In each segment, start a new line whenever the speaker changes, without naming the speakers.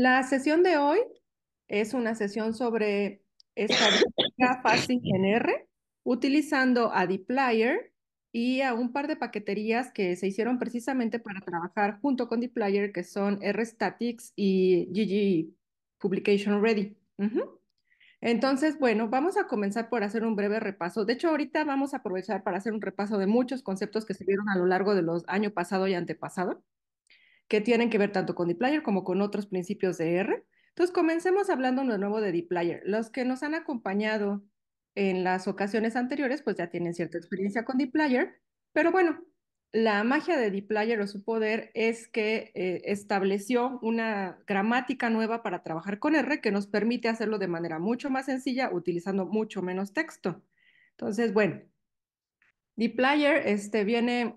La sesión de hoy es una sesión sobre estadística fácil en R, utilizando AdiPlayer y a un par de paqueterías que se hicieron precisamente para trabajar junto con DeepLayer, que son Statics y GG Publication Ready. Entonces, bueno, vamos a comenzar por hacer un breve repaso. De hecho, ahorita vamos a aprovechar para hacer un repaso de muchos conceptos que se vieron a lo largo de los años pasado y antepasado que tienen que ver tanto con player como con otros principios de R. Entonces, comencemos hablando de nuevo de player Los que nos han acompañado en las ocasiones anteriores, pues ya tienen cierta experiencia con player pero bueno, la magia de player o su poder es que eh, estableció una gramática nueva para trabajar con R que nos permite hacerlo de manera mucho más sencilla utilizando mucho menos texto. Entonces, bueno, dplyr este, viene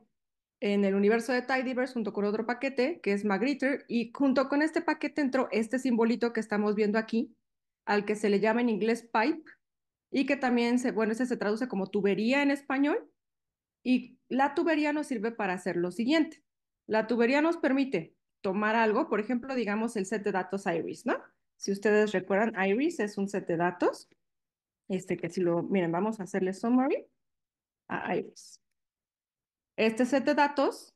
en el universo de Tidyverse junto con otro paquete que es Magritter y junto con este paquete entró este simbolito que estamos viendo aquí, al que se le llama en inglés pipe y que también se, bueno, ese se traduce como tubería en español y la tubería nos sirve para hacer lo siguiente. La tubería nos permite tomar algo, por ejemplo, digamos el set de datos Iris, ¿no? Si ustedes recuerdan, Iris es un set de datos. Este que si lo, miren, vamos a hacerle summary a Iris. Este set de datos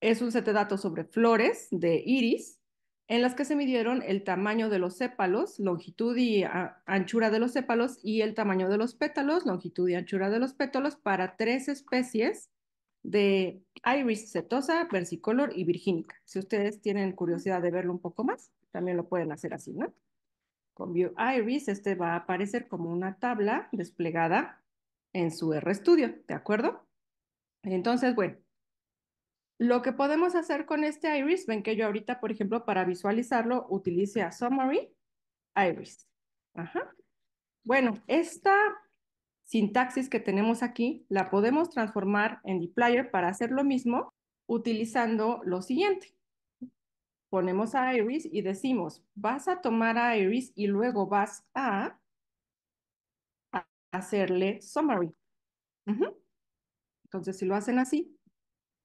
es un set de datos sobre flores de iris en las que se midieron el tamaño de los sépalos, longitud y ah, anchura de los sépalos y el tamaño de los pétalos, longitud y anchura de los pétalos para tres especies de iris setosa, versicolor y virgínica. Si ustedes tienen curiosidad de verlo un poco más, también lo pueden hacer así, ¿no? Con View Iris, este va a aparecer como una tabla desplegada en su RStudio, ¿de acuerdo? Entonces, bueno, lo que podemos hacer con este iris, ven que yo ahorita, por ejemplo, para visualizarlo, utilice a summary iris. Ajá. Bueno, esta sintaxis que tenemos aquí la podemos transformar en deployer para hacer lo mismo utilizando lo siguiente. Ponemos a iris y decimos, vas a tomar a iris y luego vas a hacerle summary. Entonces, si lo hacen así,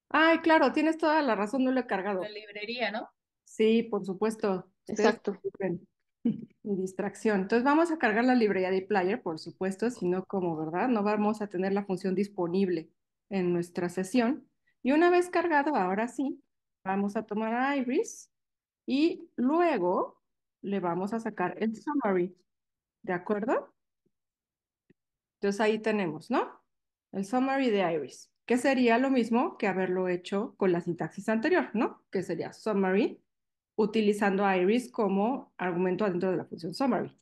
ay, claro, tienes toda la razón, no lo he cargado. La librería, ¿no? Sí, por supuesto. Exacto. Mi distracción. Entonces vamos a cargar la librería de player, por supuesto, sino como, ¿verdad? No vamos a tener la función disponible en nuestra sesión. Y una vez cargado, ahora sí, vamos a tomar a Iris y luego le vamos a sacar el summary, ¿de acuerdo? Entonces ahí tenemos, ¿no? el summary de Iris, que sería lo mismo que haberlo hecho con la sintaxis anterior, ¿no? Que sería summary, utilizando Iris como argumento adentro de la función summary.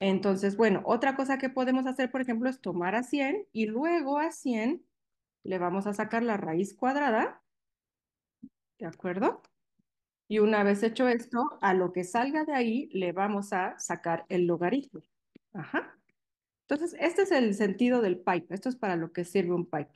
Entonces, bueno, otra cosa que podemos hacer, por ejemplo, es tomar a 100 y luego a 100 le vamos a sacar la raíz cuadrada, ¿de acuerdo? Y una vez hecho esto, a lo que salga de ahí le vamos a sacar el logaritmo. Ajá. Entonces, este es el sentido del pipe. Esto es para lo que sirve un pipe.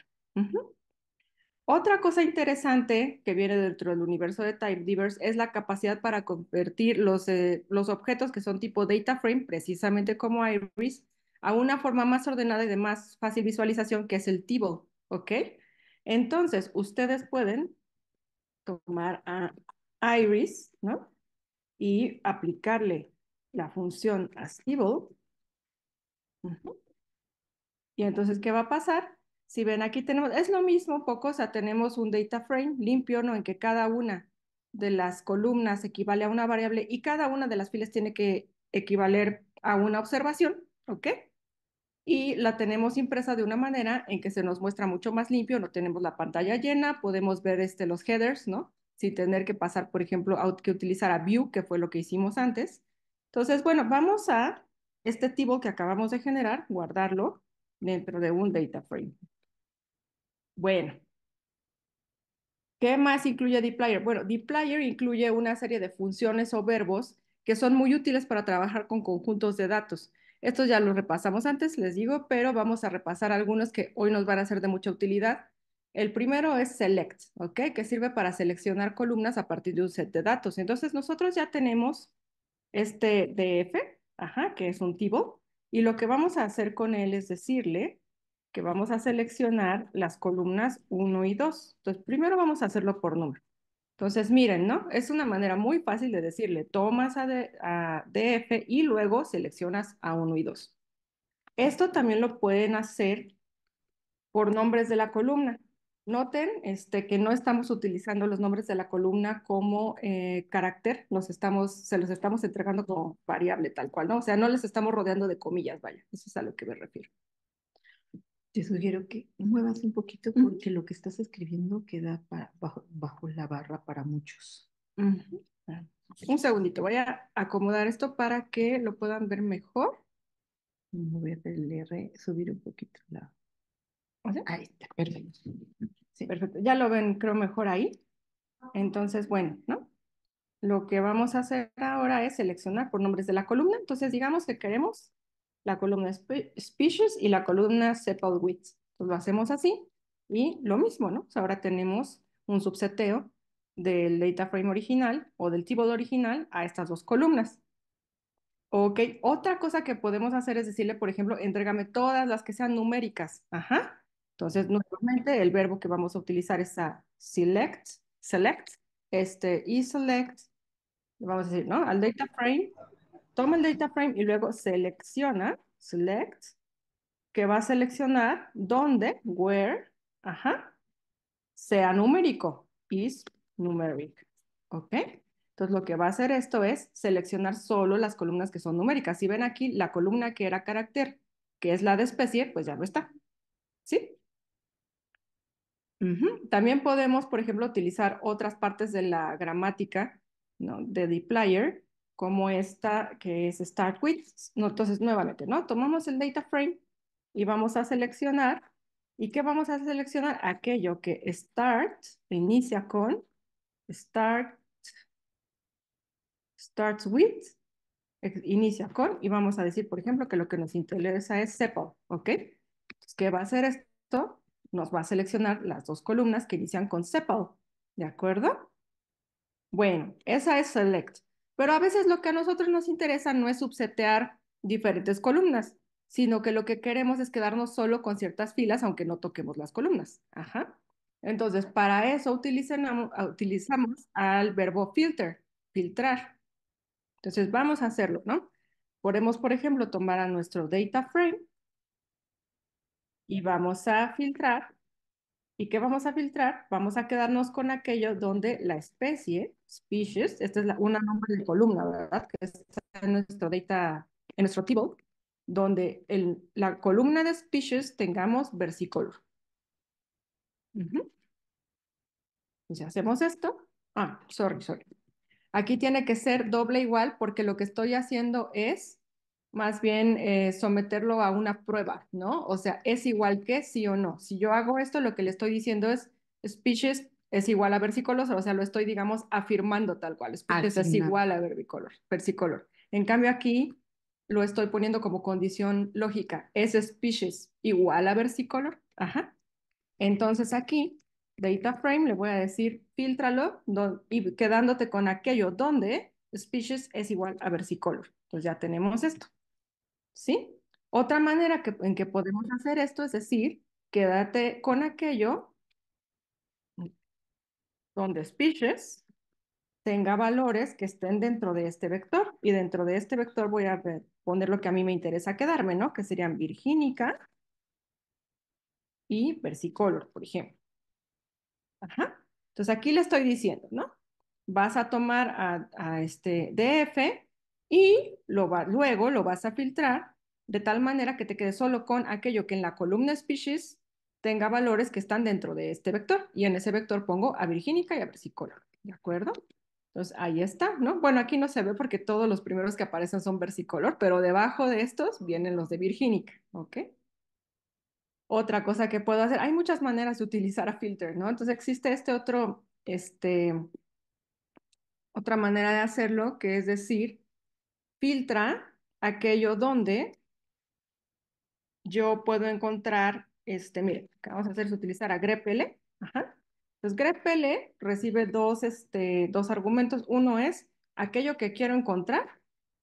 Otra cosa interesante que viene dentro del universo de TypeDivers es la capacidad para convertir los, eh, los objetos que son tipo data frame, precisamente como Iris, a una forma más ordenada y de más fácil visualización, que es el table, Entonces, ustedes pueden tomar a Iris, Y aplicarle la función as table y entonces, ¿qué va a pasar? Si ven, aquí tenemos, es lo mismo, poco, o sea, tenemos un data frame limpio, ¿no? En que cada una de las columnas equivale a una variable y cada una de las filas tiene que equivaler a una observación, ¿ok? Y la tenemos impresa de una manera en que se nos muestra mucho más limpio, no tenemos la pantalla llena, podemos ver este, los headers, ¿no? Sin tener que pasar, por ejemplo, a, que utilizar a view, que fue lo que hicimos antes. Entonces, bueno, vamos a este tipo que acabamos de generar, guardarlo dentro de un data frame. Bueno, ¿qué más incluye dplyr? Bueno, dplyr incluye una serie de funciones o verbos que son muy útiles para trabajar con conjuntos de datos. Estos ya los repasamos antes, les digo, pero vamos a repasar algunos que hoy nos van a ser de mucha utilidad. El primero es select, ¿ok? Que sirve para seleccionar columnas a partir de un set de datos. Entonces nosotros ya tenemos este DF, ajá, que es un tipo y lo que vamos a hacer con él es decirle que vamos a seleccionar las columnas 1 y 2. Entonces, primero vamos a hacerlo por número. Entonces, miren, ¿no? Es una manera muy fácil de decirle, tomas a DF y luego seleccionas a 1 y 2. Esto también lo pueden hacer por nombres de la columna. Noten este, que no estamos utilizando los nombres de la columna como eh, carácter, nos estamos, se los estamos entregando como variable tal cual, ¿no? O sea, no les estamos rodeando de comillas, vaya, eso es a lo que me refiero. Te sugiero que muevas un poquito porque lo que estás escribiendo queda para, bajo, la barra para muchos. Un segundito, voy a acomodar esto para que lo puedan ver mejor. Voy el r, subir un poquito la... Ahí está, perfecto. Sí, perfecto. Ya lo ven, creo, mejor ahí. Entonces, bueno, ¿no? Lo que vamos a hacer ahora es seleccionar por nombres de la columna. Entonces, digamos que queremos la columna Species y la columna Sepal Width. lo hacemos así y lo mismo, ¿no? ahora tenemos un subseteo del data frame original o del tipo de original a estas dos columnas. Ok, otra cosa que podemos hacer es decirle, por ejemplo, entrégame todas las que sean numéricas. Ajá. Entonces, normalmente el verbo que vamos a utilizar es a select, select, este, y select, vamos a decir, ¿no? Al data frame, toma el data frame y luego selecciona, select, que va a seleccionar donde where, ajá, sea numérico, is numeric, ¿ok? Entonces lo que va a hacer esto es seleccionar solo las columnas que son numéricas. Si ven aquí, la columna que era carácter, que es la de especie, pues ya no está, ¿sí? También podemos, por ejemplo, utilizar otras partes de la gramática de de player como esta que es start with. entonces, nuevamente, ¿no? Tomamos el data frame y vamos a seleccionar. ¿Y qué vamos a seleccionar? Aquello que start, inicia con, start, starts with, inicia con, y vamos a decir, por ejemplo, que lo que nos interesa es sepo ¿ok? ¿Qué va a hacer esto? nos va a seleccionar las dos columnas que inician con sepal, ¿de acuerdo? Bueno, esa es select. Pero a veces lo que a nosotros nos interesa no es subsetear diferentes columnas, sino que lo que queremos es quedarnos solo con ciertas filas, aunque no toquemos las columnas. Ajá. Entonces, para eso utilizamos al verbo filter, filtrar. Entonces, vamos a hacerlo, ¿no? Podemos, por ejemplo, tomar a nuestro data frame y vamos a filtrar. ¿Y qué vamos a filtrar? Vamos a quedarnos con aquello donde la especie, species, esta es una columna, ¿verdad? Que está en nuestro data, en nuestro table, donde el, la columna de species tengamos versicolor. Uh Si pues hacemos esto, ah, sorry, sorry. Aquí tiene que ser doble igual porque lo que estoy haciendo es más bien eh, someterlo a una prueba, ¿no? O sea, es igual que sí o no. Si yo hago esto, lo que le estoy diciendo es species es igual a versicolor, o sea, lo estoy, digamos, afirmando tal cual. Species es igual a versicolor. En cambio, aquí lo estoy poniendo como condición lógica. Es species igual a versicolor. Ajá. Entonces aquí, data frame, le voy a decir, filtralo y quedándote con aquello donde species es igual a versicolor. Entonces ya tenemos esto. ¿sí? Otra manera en que podemos hacer esto es decir, quédate con aquello donde species tenga valores que estén dentro de este vector. Y dentro de este vector voy a poner lo que a mí me interesa quedarme, ¿no? Que serían Virginica y versicolor, por ejemplo. Ajá. Entonces aquí le estoy diciendo, ¿no? Vas a tomar a este DF y luego lo vas a filtrar de tal manera que te quede solo con aquello que en la columna species tenga valores que están dentro de este vector. Y en ese vector pongo a virgínica y a versicolor, ¿de acuerdo? Entonces ahí está, ¿no? Bueno, aquí no se ve porque todos los primeros que aparecen son versicolor, pero debajo de estos vienen los de virgínica, ¿ok? Otra cosa que puedo hacer, hay muchas maneras de utilizar a filter, ¿no? Entonces existe este otro, este, otra manera de hacerlo, que es decir, filtra aquello donde yo puedo encontrar, este, mire, lo que vamos a hacer es utilizar a Grepele. Ajá. Entonces, Grepele recibe dos, este, dos argumentos. Uno es aquello que quiero encontrar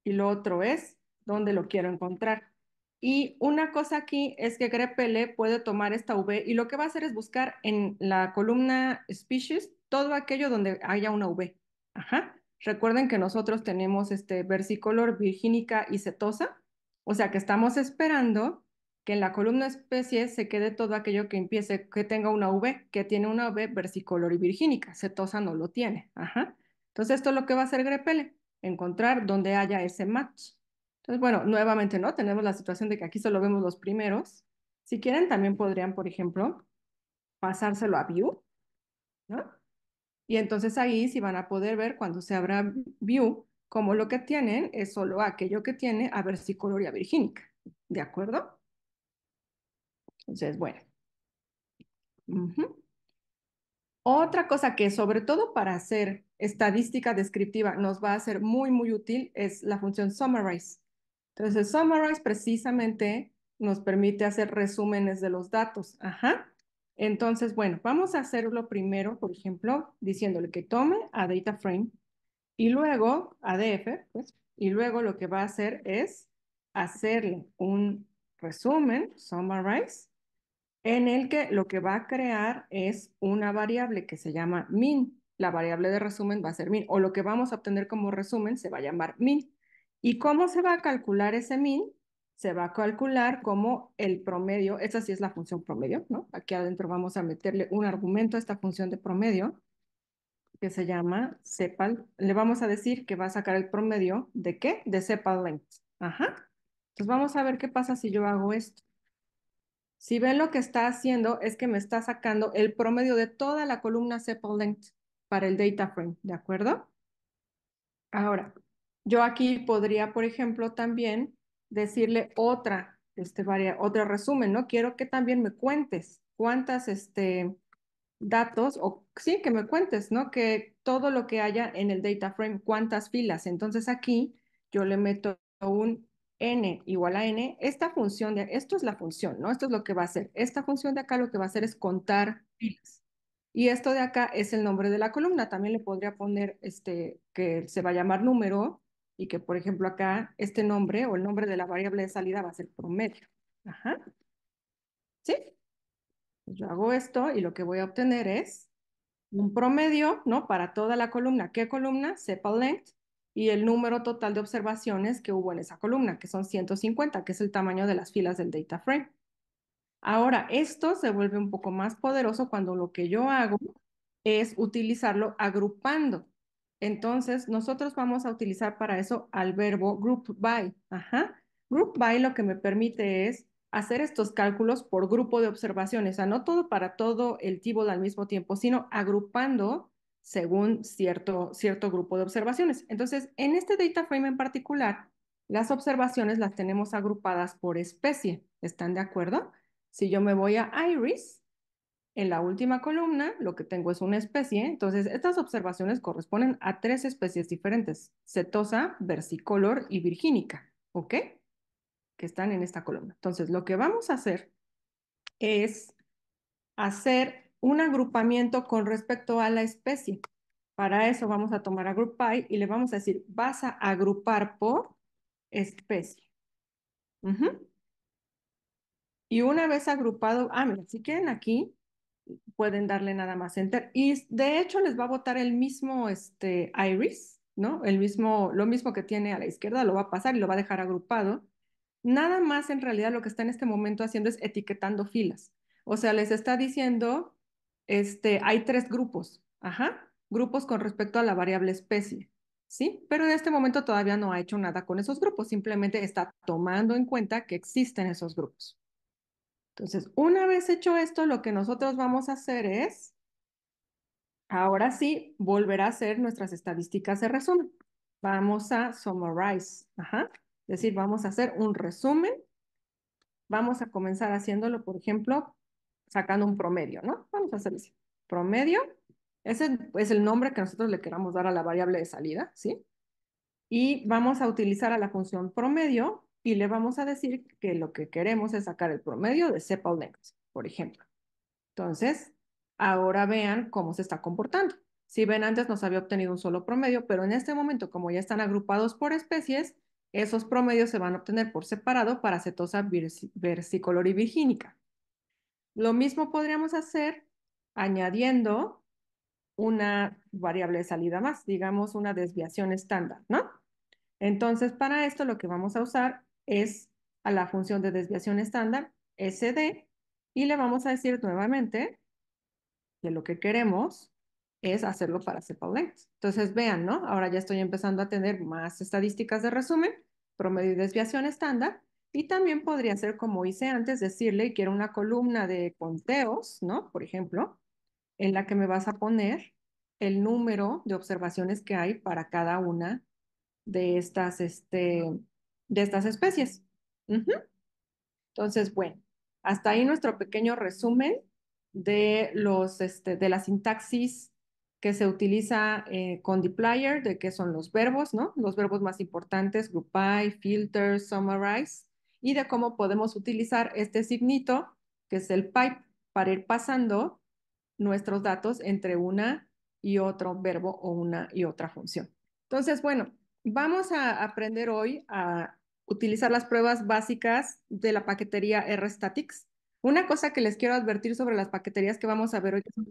y lo otro es dónde lo quiero encontrar. Y una cosa aquí es que Grepele puede tomar esta v y lo que va a hacer es buscar en la columna species todo aquello donde haya una v. Ajá. Recuerden que nosotros tenemos este versicolor virgínica y cetosa, o sea que estamos esperando que en la columna especie se quede todo aquello que empiece, que tenga una V, que tiene una V versicolor y virgínica, cetosa no lo tiene. Ajá. Entonces esto es lo que va a hacer Grepele, encontrar donde haya ese match. Entonces, bueno, nuevamente, ¿no? Tenemos la situación de que aquí solo vemos los primeros. Si quieren, también podrían, por ejemplo, pasárselo a View, ¿no? Y entonces ahí sí van a poder ver cuando se abra View como lo que tienen es solo aquello que tiene a versicoloria virgínica. ¿De acuerdo? Entonces, bueno. Otra cosa que sobre todo para hacer estadística descriptiva nos va a ser muy, muy útil es la función summarize. Entonces, summarize precisamente nos permite hacer resúmenes de los datos. Ajá. Entonces, bueno, vamos a hacerlo primero, por ejemplo, diciéndole que tome a data frame y luego a DF, pues, y luego lo que va a hacer es hacerle un resumen, summarize, en el que lo que va a crear es una variable que se llama min. La variable de resumen va a ser min, o lo que vamos a obtener como resumen se va a llamar min. ¿Y cómo se va a calcular ese min? se va a calcular como el promedio, esa sí es la función promedio, ¿no? Aquí adentro vamos a meterle un argumento a esta función de promedio que se llama sepal, le vamos a decir que va a sacar el promedio de qué? De sepal length. Ajá. Entonces vamos a ver qué pasa si yo hago esto. Si ven lo que está haciendo es que me está sacando el promedio de toda la columna sepal length para el data frame, ¿de acuerdo? Ahora, yo aquí podría, por ejemplo, también decirle otra, este, varia, otro resumen, ¿no? Quiero que también me cuentes cuántas, este, datos, o sí, que me cuentes, ¿no? Que todo lo que haya en el data frame, cuántas filas. Entonces aquí yo le meto un n igual a n, esta función de, esto es la función, ¿no? Esto es lo que va a hacer. Esta función de acá lo que va a hacer es contar filas. Y esto de acá es el nombre de la columna. También le podría poner este, que se va a llamar número y que, por ejemplo, acá este nombre o el nombre de la variable de salida va a ser promedio. ¿Sí? Pues yo hago esto y lo que voy a obtener es un promedio, ¿no? Para toda la columna. ¿Qué columna? sepal length y el número total de observaciones que hubo en esa columna, que son 150, que es el tamaño de las filas del data frame. Ahora, esto se vuelve un poco más poderoso cuando lo que yo hago es utilizarlo agrupando. Entonces, nosotros vamos a utilizar para eso al verbo group by. Ajá. Group by lo que me permite es hacer estos cálculos por grupo de observaciones, o sea, no todo para todo el tipo al mismo tiempo, sino agrupando según cierto, cierto grupo de observaciones. Entonces, en este data frame en particular, las observaciones las tenemos agrupadas por especie. ¿Están de acuerdo? Si yo me voy a Iris, en la última columna lo que tengo es una especie, entonces estas observaciones corresponden a tres especies diferentes, cetosa, versicolor y virgínica, ¿ok? Que están en esta columna. Entonces lo que vamos a hacer es hacer un agrupamiento con respecto a la especie. Para eso vamos a tomar agrupai y le vamos a decir, vas a agrupar por especie. Y una vez agrupado, ah, mira, si quieren aquí, pueden darle nada más enter. Y de hecho les va a votar el mismo este, iris, ¿no? El mismo, lo mismo que tiene a la izquierda, lo va a pasar y lo va a dejar agrupado. Nada más en realidad lo que está en este momento haciendo es etiquetando filas. O sea, les está diciendo, este, hay tres grupos, ajá, grupos con respecto a la variable especie, ¿sí? Pero en este momento todavía no ha hecho nada con esos grupos, simplemente está tomando en cuenta que existen esos grupos. Entonces, una vez hecho esto, lo que nosotros vamos a hacer es, ahora sí, volver a hacer nuestras estadísticas de resumen. Vamos a summarize, es decir, vamos a hacer un resumen. Vamos a comenzar haciéndolo, por ejemplo, sacando un promedio, ¿no? Vamos a hacer eso. Promedio, ese es el nombre que nosotros le queramos dar a la variable de salida, ¿sí? Y vamos a utilizar a la función promedio y le vamos a decir que lo que queremos es sacar el promedio de sepal length, por ejemplo. Entonces, ahora vean cómo se está comportando. Si ven, antes nos había obtenido un solo promedio, pero en este momento, como ya están agrupados por especies, esos promedios se van a obtener por separado para cetosa versicolor y Lo mismo podríamos hacer añadiendo una variable de salida más, digamos una desviación estándar, ¿no? Entonces, para esto lo que vamos a usar es a la función de desviación estándar, SD, y le vamos a decir nuevamente que lo que queremos es hacerlo para e sepal length. Entonces vean, ¿no? Ahora ya estoy empezando a tener más estadísticas de resumen, promedio y desviación estándar, y también podría ser como hice antes, decirle, quiero una columna de conteos, ¿no? Por ejemplo, en la que me vas a poner el número de observaciones que hay para cada una de estas este, de estas especies. Entonces, bueno, hasta ahí nuestro pequeño resumen de, los, este, de la sintaxis que se utiliza eh, con dplyr, de qué son los verbos, ¿no? Los verbos más importantes, by, filter, summarize, y de cómo podemos utilizar este signito, que es el pipe, para ir pasando nuestros datos entre una y otro verbo o una y otra función. Entonces, bueno, vamos a aprender hoy a utilizar las pruebas básicas de la paquetería RStatics. Una cosa que les quiero advertir sobre las paqueterías que vamos a ver hoy, que son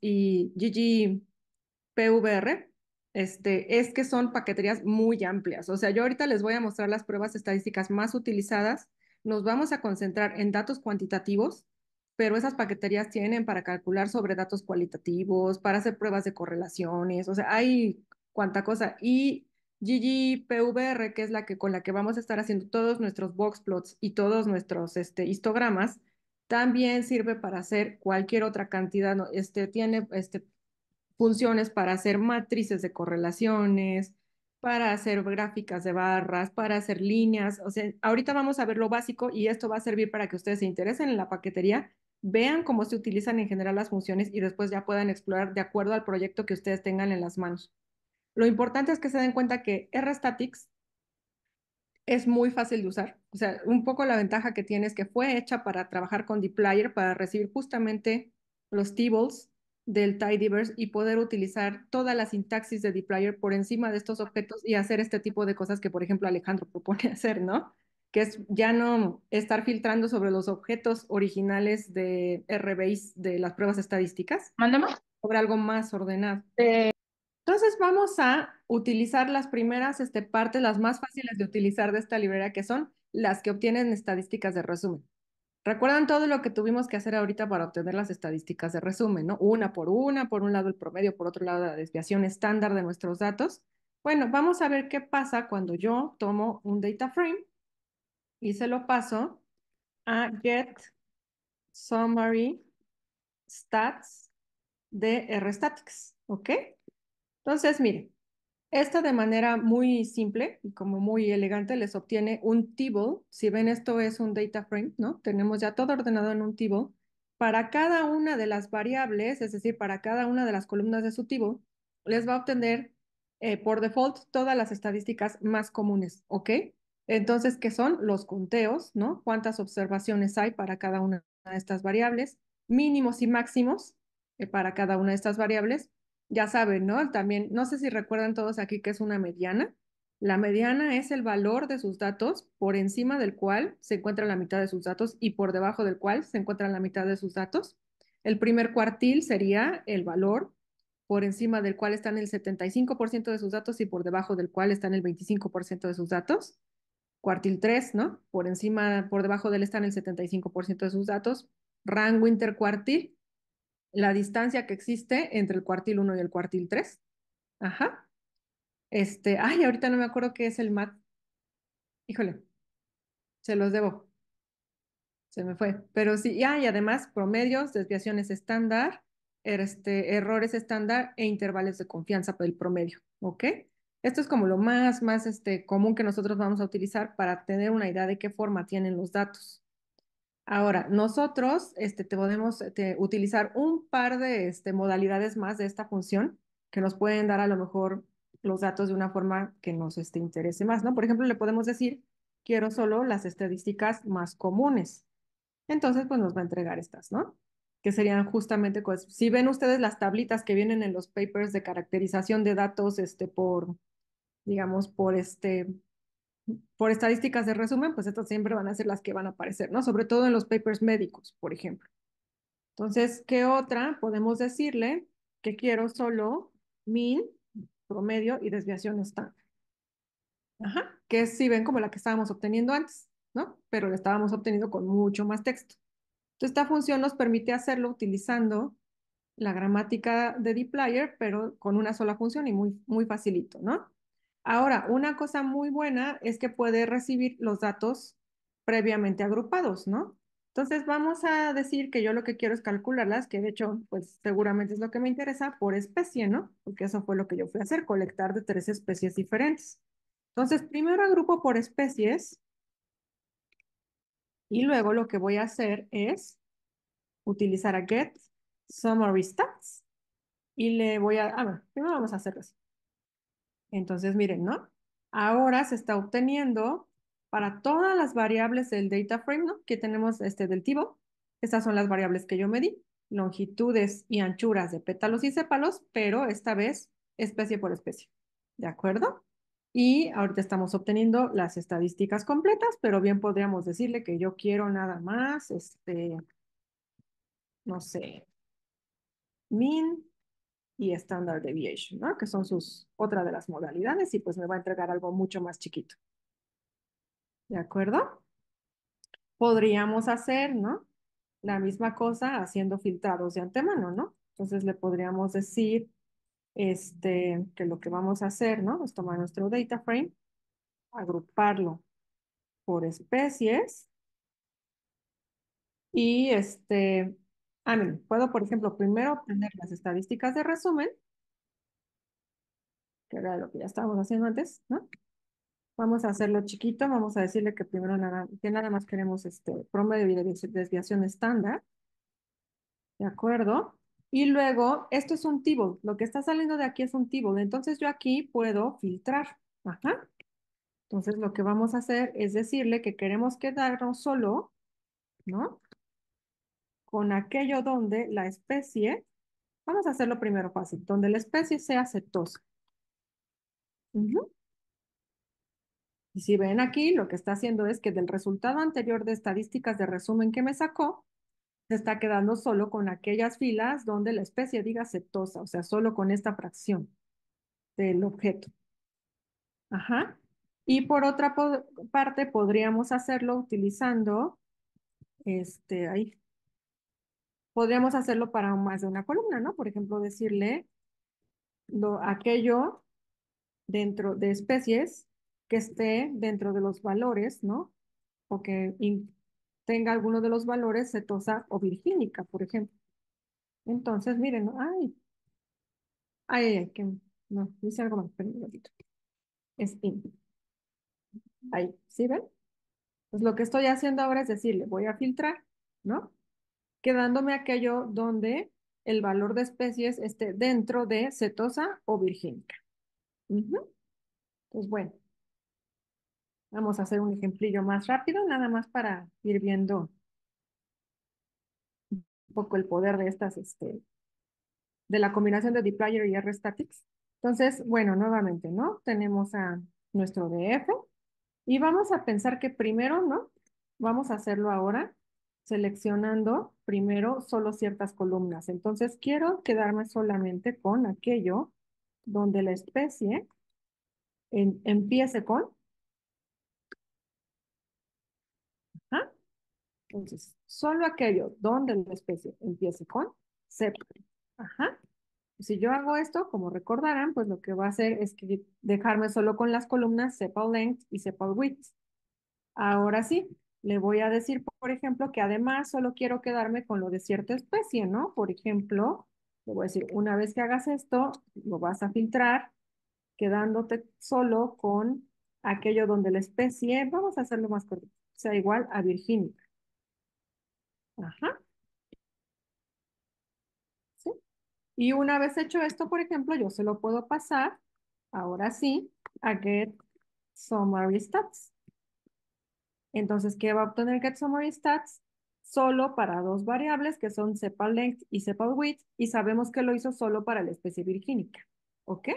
y GGPVR, este, es que son paqueterías muy amplias. O sea, yo ahorita les voy a mostrar las pruebas estadísticas más utilizadas. Nos vamos a concentrar en datos cuantitativos, pero esas paqueterías tienen para calcular sobre datos cualitativos, para hacer pruebas de correlaciones, o sea, hay cuánta cosa. Y GGPVR, que es la que con la que vamos a estar haciendo todos nuestros boxplots y todos nuestros este, histogramas, también sirve para hacer cualquier otra cantidad, este, tiene este, funciones para hacer matrices de correlaciones, para hacer gráficas de barras, para hacer líneas. O sea, ahorita vamos a ver lo básico y esto va a servir para que ustedes se interesen en la paquetería, vean cómo se utilizan en general las funciones y después ya puedan explorar de acuerdo al proyecto que ustedes tengan en las manos. Lo importante es que se den cuenta que Statics es muy fácil de usar. O sea, un poco la ventaja que tiene es que fue hecha para trabajar con dplyr, para recibir justamente los tables del tidyverse y poder utilizar toda la sintaxis de dplyr por encima de estos objetos y hacer este tipo de cosas que, por ejemplo, Alejandro propone hacer, ¿no? Que es ya no estar filtrando sobre los objetos originales de RBase de las pruebas estadísticas. Mándame. Sobre algo más ordenado. Eh, entonces vamos a utilizar las primeras este, partes, las más fáciles de utilizar de esta librería, que son las que obtienen estadísticas de resumen. ¿Recuerdan todo lo que tuvimos que hacer ahorita para obtener las estadísticas de resumen? ¿no? Una por una, por un lado el promedio, por otro lado la desviación estándar de nuestros datos. Bueno, vamos a ver qué pasa cuando yo tomo un data frame y se lo paso a get summary stats de RStatics, ¿ok? Entonces, miren, esta de manera muy simple y como muy elegante les obtiene un table. Si ven, esto es un data frame, ¿no? Tenemos ya todo ordenado en un table. Para cada una de las variables, es decir, para cada una de las columnas de su table, les va a obtener eh, por default todas las estadísticas más comunes, ¿ok? Entonces, ¿qué son? Los conteos, ¿no? ¿Cuántas observaciones hay para cada una de estas variables? Mínimos y máximos eh, para cada una de estas variables ya saben, ¿no? También, no sé si recuerdan todos aquí que es una mediana. La mediana es el valor de sus datos por encima del cual se encuentra la mitad de sus datos y por debajo del cual se encuentra la mitad de sus datos. El primer cuartil sería el valor por encima del cual están el 75% de sus datos y por debajo del cual están el 25% de sus datos. Cuartil 3, ¿no? Por encima, por debajo del están el 75% de sus datos. Rango intercuartil, la distancia que existe entre el cuartil 1 y el cuartil 3. Ajá. Este, ay, ahorita no me acuerdo qué es el mat. Híjole, se los debo. Se me fue. Pero sí, ya y además promedios, desviaciones estándar, este, errores estándar e intervalos de confianza por el promedio. ¿Ok? Esto es como lo más, más este, común que nosotros vamos a utilizar para tener una idea de qué forma tienen los datos. Ahora, nosotros este, te podemos este, utilizar un par de este, modalidades más de esta función que nos pueden dar a lo mejor los datos de una forma que nos este, interese más, ¿no? Por ejemplo, le podemos decir, quiero solo las estadísticas más comunes. Entonces, pues nos va a entregar estas, ¿no? Que serían justamente, pues, si ven ustedes las tablitas que vienen en los papers de caracterización de datos, este, por, digamos, por este, por estadísticas de resumen, pues estas siempre van a ser las que van a aparecer, ¿no? Sobre todo en los papers médicos, por ejemplo. Entonces, ¿qué otra? Podemos decirle que quiero solo min, promedio y desviación estándar. Ajá, que es, si ven, como la que estábamos obteniendo antes, ¿no? Pero la estábamos obteniendo con mucho más texto. Entonces, esta función nos permite hacerlo utilizando la gramática de dplyr, pero con una sola función y muy, muy facilito, ¿no? Ahora, una cosa muy buena es que puede recibir los datos previamente agrupados, ¿no? Entonces vamos a decir que yo lo que quiero es calcularlas, que de hecho, pues seguramente es lo que me interesa por especie, ¿no? Porque eso fue lo que yo fui a hacer, colectar de tres especies diferentes. Entonces, primero agrupo por especies y luego lo que voy a hacer es utilizar a get summary stats y le voy a, a ver, primero vamos a hacerlo así. Entonces, miren, ¿no? Ahora se está obteniendo para todas las variables del data frame, ¿no? Que tenemos este del tipo. Estas son las variables que yo medí, longitudes y anchuras de pétalos y sépalos, pero esta vez especie por especie, ¿de acuerdo? Y ahorita estamos obteniendo las estadísticas completas, pero bien podríamos decirle que yo quiero nada más, este, no sé, min y Standard Deviation, ¿no? que son sus otra de las modalidades y pues me va a entregar algo mucho más chiquito. ¿De acuerdo? Podríamos hacer, ¿no? La misma cosa haciendo filtrados de antemano, ¿no? Entonces le podríamos decir este, que lo que vamos a hacer, ¿no? Es tomar nuestro data frame, agruparlo por especies y este, Ah, puedo, por ejemplo, primero obtener las estadísticas de resumen, que era lo que ya estábamos haciendo antes, ¿no? Vamos a hacerlo chiquito, vamos a decirle que primero nada, que nada más queremos este promedio de desviación estándar, ¿de acuerdo? Y luego, esto es un table, lo que está saliendo de aquí es un table, entonces yo aquí puedo filtrar, ajá. Entonces lo que vamos a hacer es decirle que queremos quedarnos solo, ¿no? con aquello donde la especie, vamos a hacerlo primero fácil, donde la especie sea aceptosa. Y si ven aquí, lo que está haciendo es que del resultado anterior de estadísticas de resumen que me sacó, se está quedando solo con aquellas filas donde la especie diga aceptosa, o sea, solo con esta fracción del objeto. Ajá. Y por otra parte, podríamos hacerlo utilizando, este, ahí, podríamos hacerlo para más de una columna, ¿no? Por ejemplo, decirle lo, aquello dentro de especies que esté dentro de los valores, ¿no? O que tenga alguno de los valores cetosa o virgínica, por ejemplo. Entonces, miren, ay, ay, ay, que no, dice algo más, perdón un ratito. Spin. Ahí, ¿sí ven? Pues lo que estoy haciendo ahora es decirle, voy a filtrar, ¿no? quedándome aquello donde el valor de especies esté dentro de cetosa o virgínica. entonces pues bueno, vamos a hacer un ejemplillo más rápido, nada más para ir viendo un poco el poder de estas, este, de la combinación de Deployer y R-Statics. Entonces, bueno, nuevamente, ¿no? Tenemos a nuestro df y vamos a pensar que primero, ¿no? Vamos a hacerlo ahora seleccionando primero solo ciertas columnas. Entonces quiero quedarme solamente con aquello donde la especie empiece con. Ajá. Entonces, solo aquello donde la especie empiece con se. Ajá. Si yo hago esto, como recordarán, pues lo que va a hacer es que dejarme solo con las columnas sepal length y sepal width. Ahora sí, le voy a decir, por ejemplo, que además solo quiero quedarme con lo de cierta especie, ¿no? Por ejemplo, le voy a decir, una vez que hagas esto, lo vas a filtrar, quedándote solo con aquello donde la especie, vamos a hacerlo más corto, sea igual a virginia. Ajá. ¿Sí? Y una vez hecho esto, por ejemplo, yo se lo puedo pasar, ahora sí, a get summary stats. Entonces, ¿qué va a obtener Get GetSummaryStats? Solo para dos variables que son sepalLength length y sepalWidth y sabemos que lo hizo solo para la especie virgínica. ¿Ok?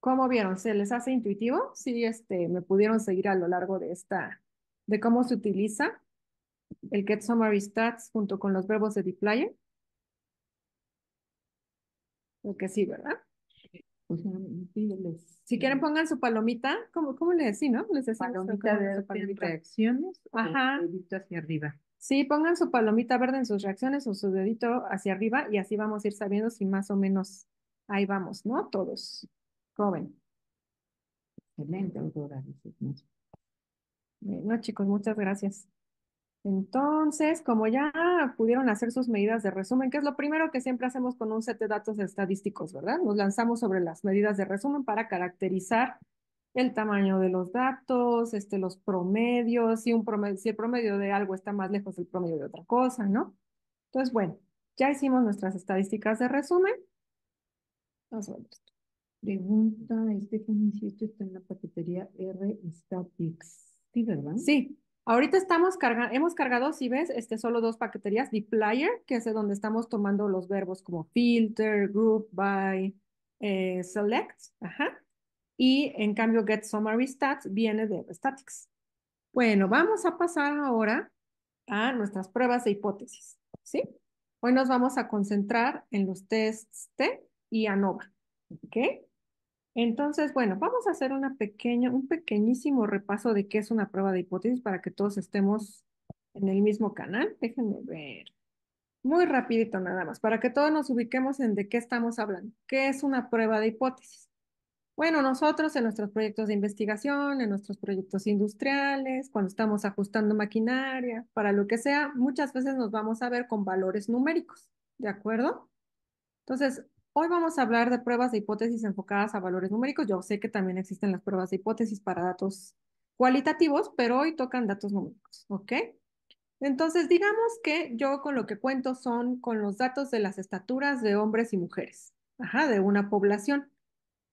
¿Cómo vieron? ¿Se les hace intuitivo? Sí, este, me pudieron seguir a lo largo de esta, de cómo se utiliza el GetSummaryStats junto con los verbos de deployer. Lo que sí, ¿verdad? Pues, si quieren pongan su palomita, ¿cómo, cómo le decís, no? Les decimos palomita de, palomita reacciones Ajá. dedito hacia arriba. Sí, pongan su palomita verde en sus reacciones o su dedito hacia arriba y así vamos a ir sabiendo si más o menos ahí vamos, ¿no? Todos. Joven. Excelente, Aurora. Bueno, chicos, muchas gracias. Entonces, como ya pudieron hacer sus medidas de resumen, que es lo primero que siempre hacemos con un set de datos estadísticos, ¿verdad? Nos lanzamos sobre las medidas de resumen para caracterizar el tamaño de los datos, este, los promedios, si, un promedio, si el promedio de algo está más lejos del promedio de otra cosa, ¿no? Entonces, bueno, ya hicimos nuestras estadísticas de resumen. Vamos a ver esto. Pregunta, Stephanie, si está en la paquetería R Statics. Sí, ¿verdad? Sí, Ahorita estamos hemos cargado, si ves, este, solo dos paqueterías, player, que es donde estamos tomando los verbos como filter, group, by, eh, select, ajá. Y en cambio, get summary stats viene de statics. Bueno, vamos a pasar ahora a nuestras pruebas de hipótesis, ¿sí? Hoy nos vamos a concentrar en los tests T y ANOVA, ¿ok? Entonces, bueno, vamos a hacer una pequeña, un pequeñísimo repaso de qué es una prueba de hipótesis para que todos estemos en el mismo canal. Déjenme ver. Muy rapidito nada más, para que todos nos ubiquemos en de qué estamos hablando. ¿Qué es una prueba de hipótesis? Bueno, nosotros en nuestros proyectos de investigación, en nuestros proyectos industriales, cuando estamos ajustando maquinaria, para lo que sea, muchas veces nos vamos a ver con valores numéricos, ¿de acuerdo? Entonces, Hoy vamos a hablar de pruebas de hipótesis enfocadas a valores numéricos. Yo sé que también existen las pruebas de hipótesis para datos cualitativos, pero hoy tocan datos numéricos, ¿ok? Entonces, digamos que yo con lo que cuento son con los datos de las estaturas de hombres y mujeres, de una población.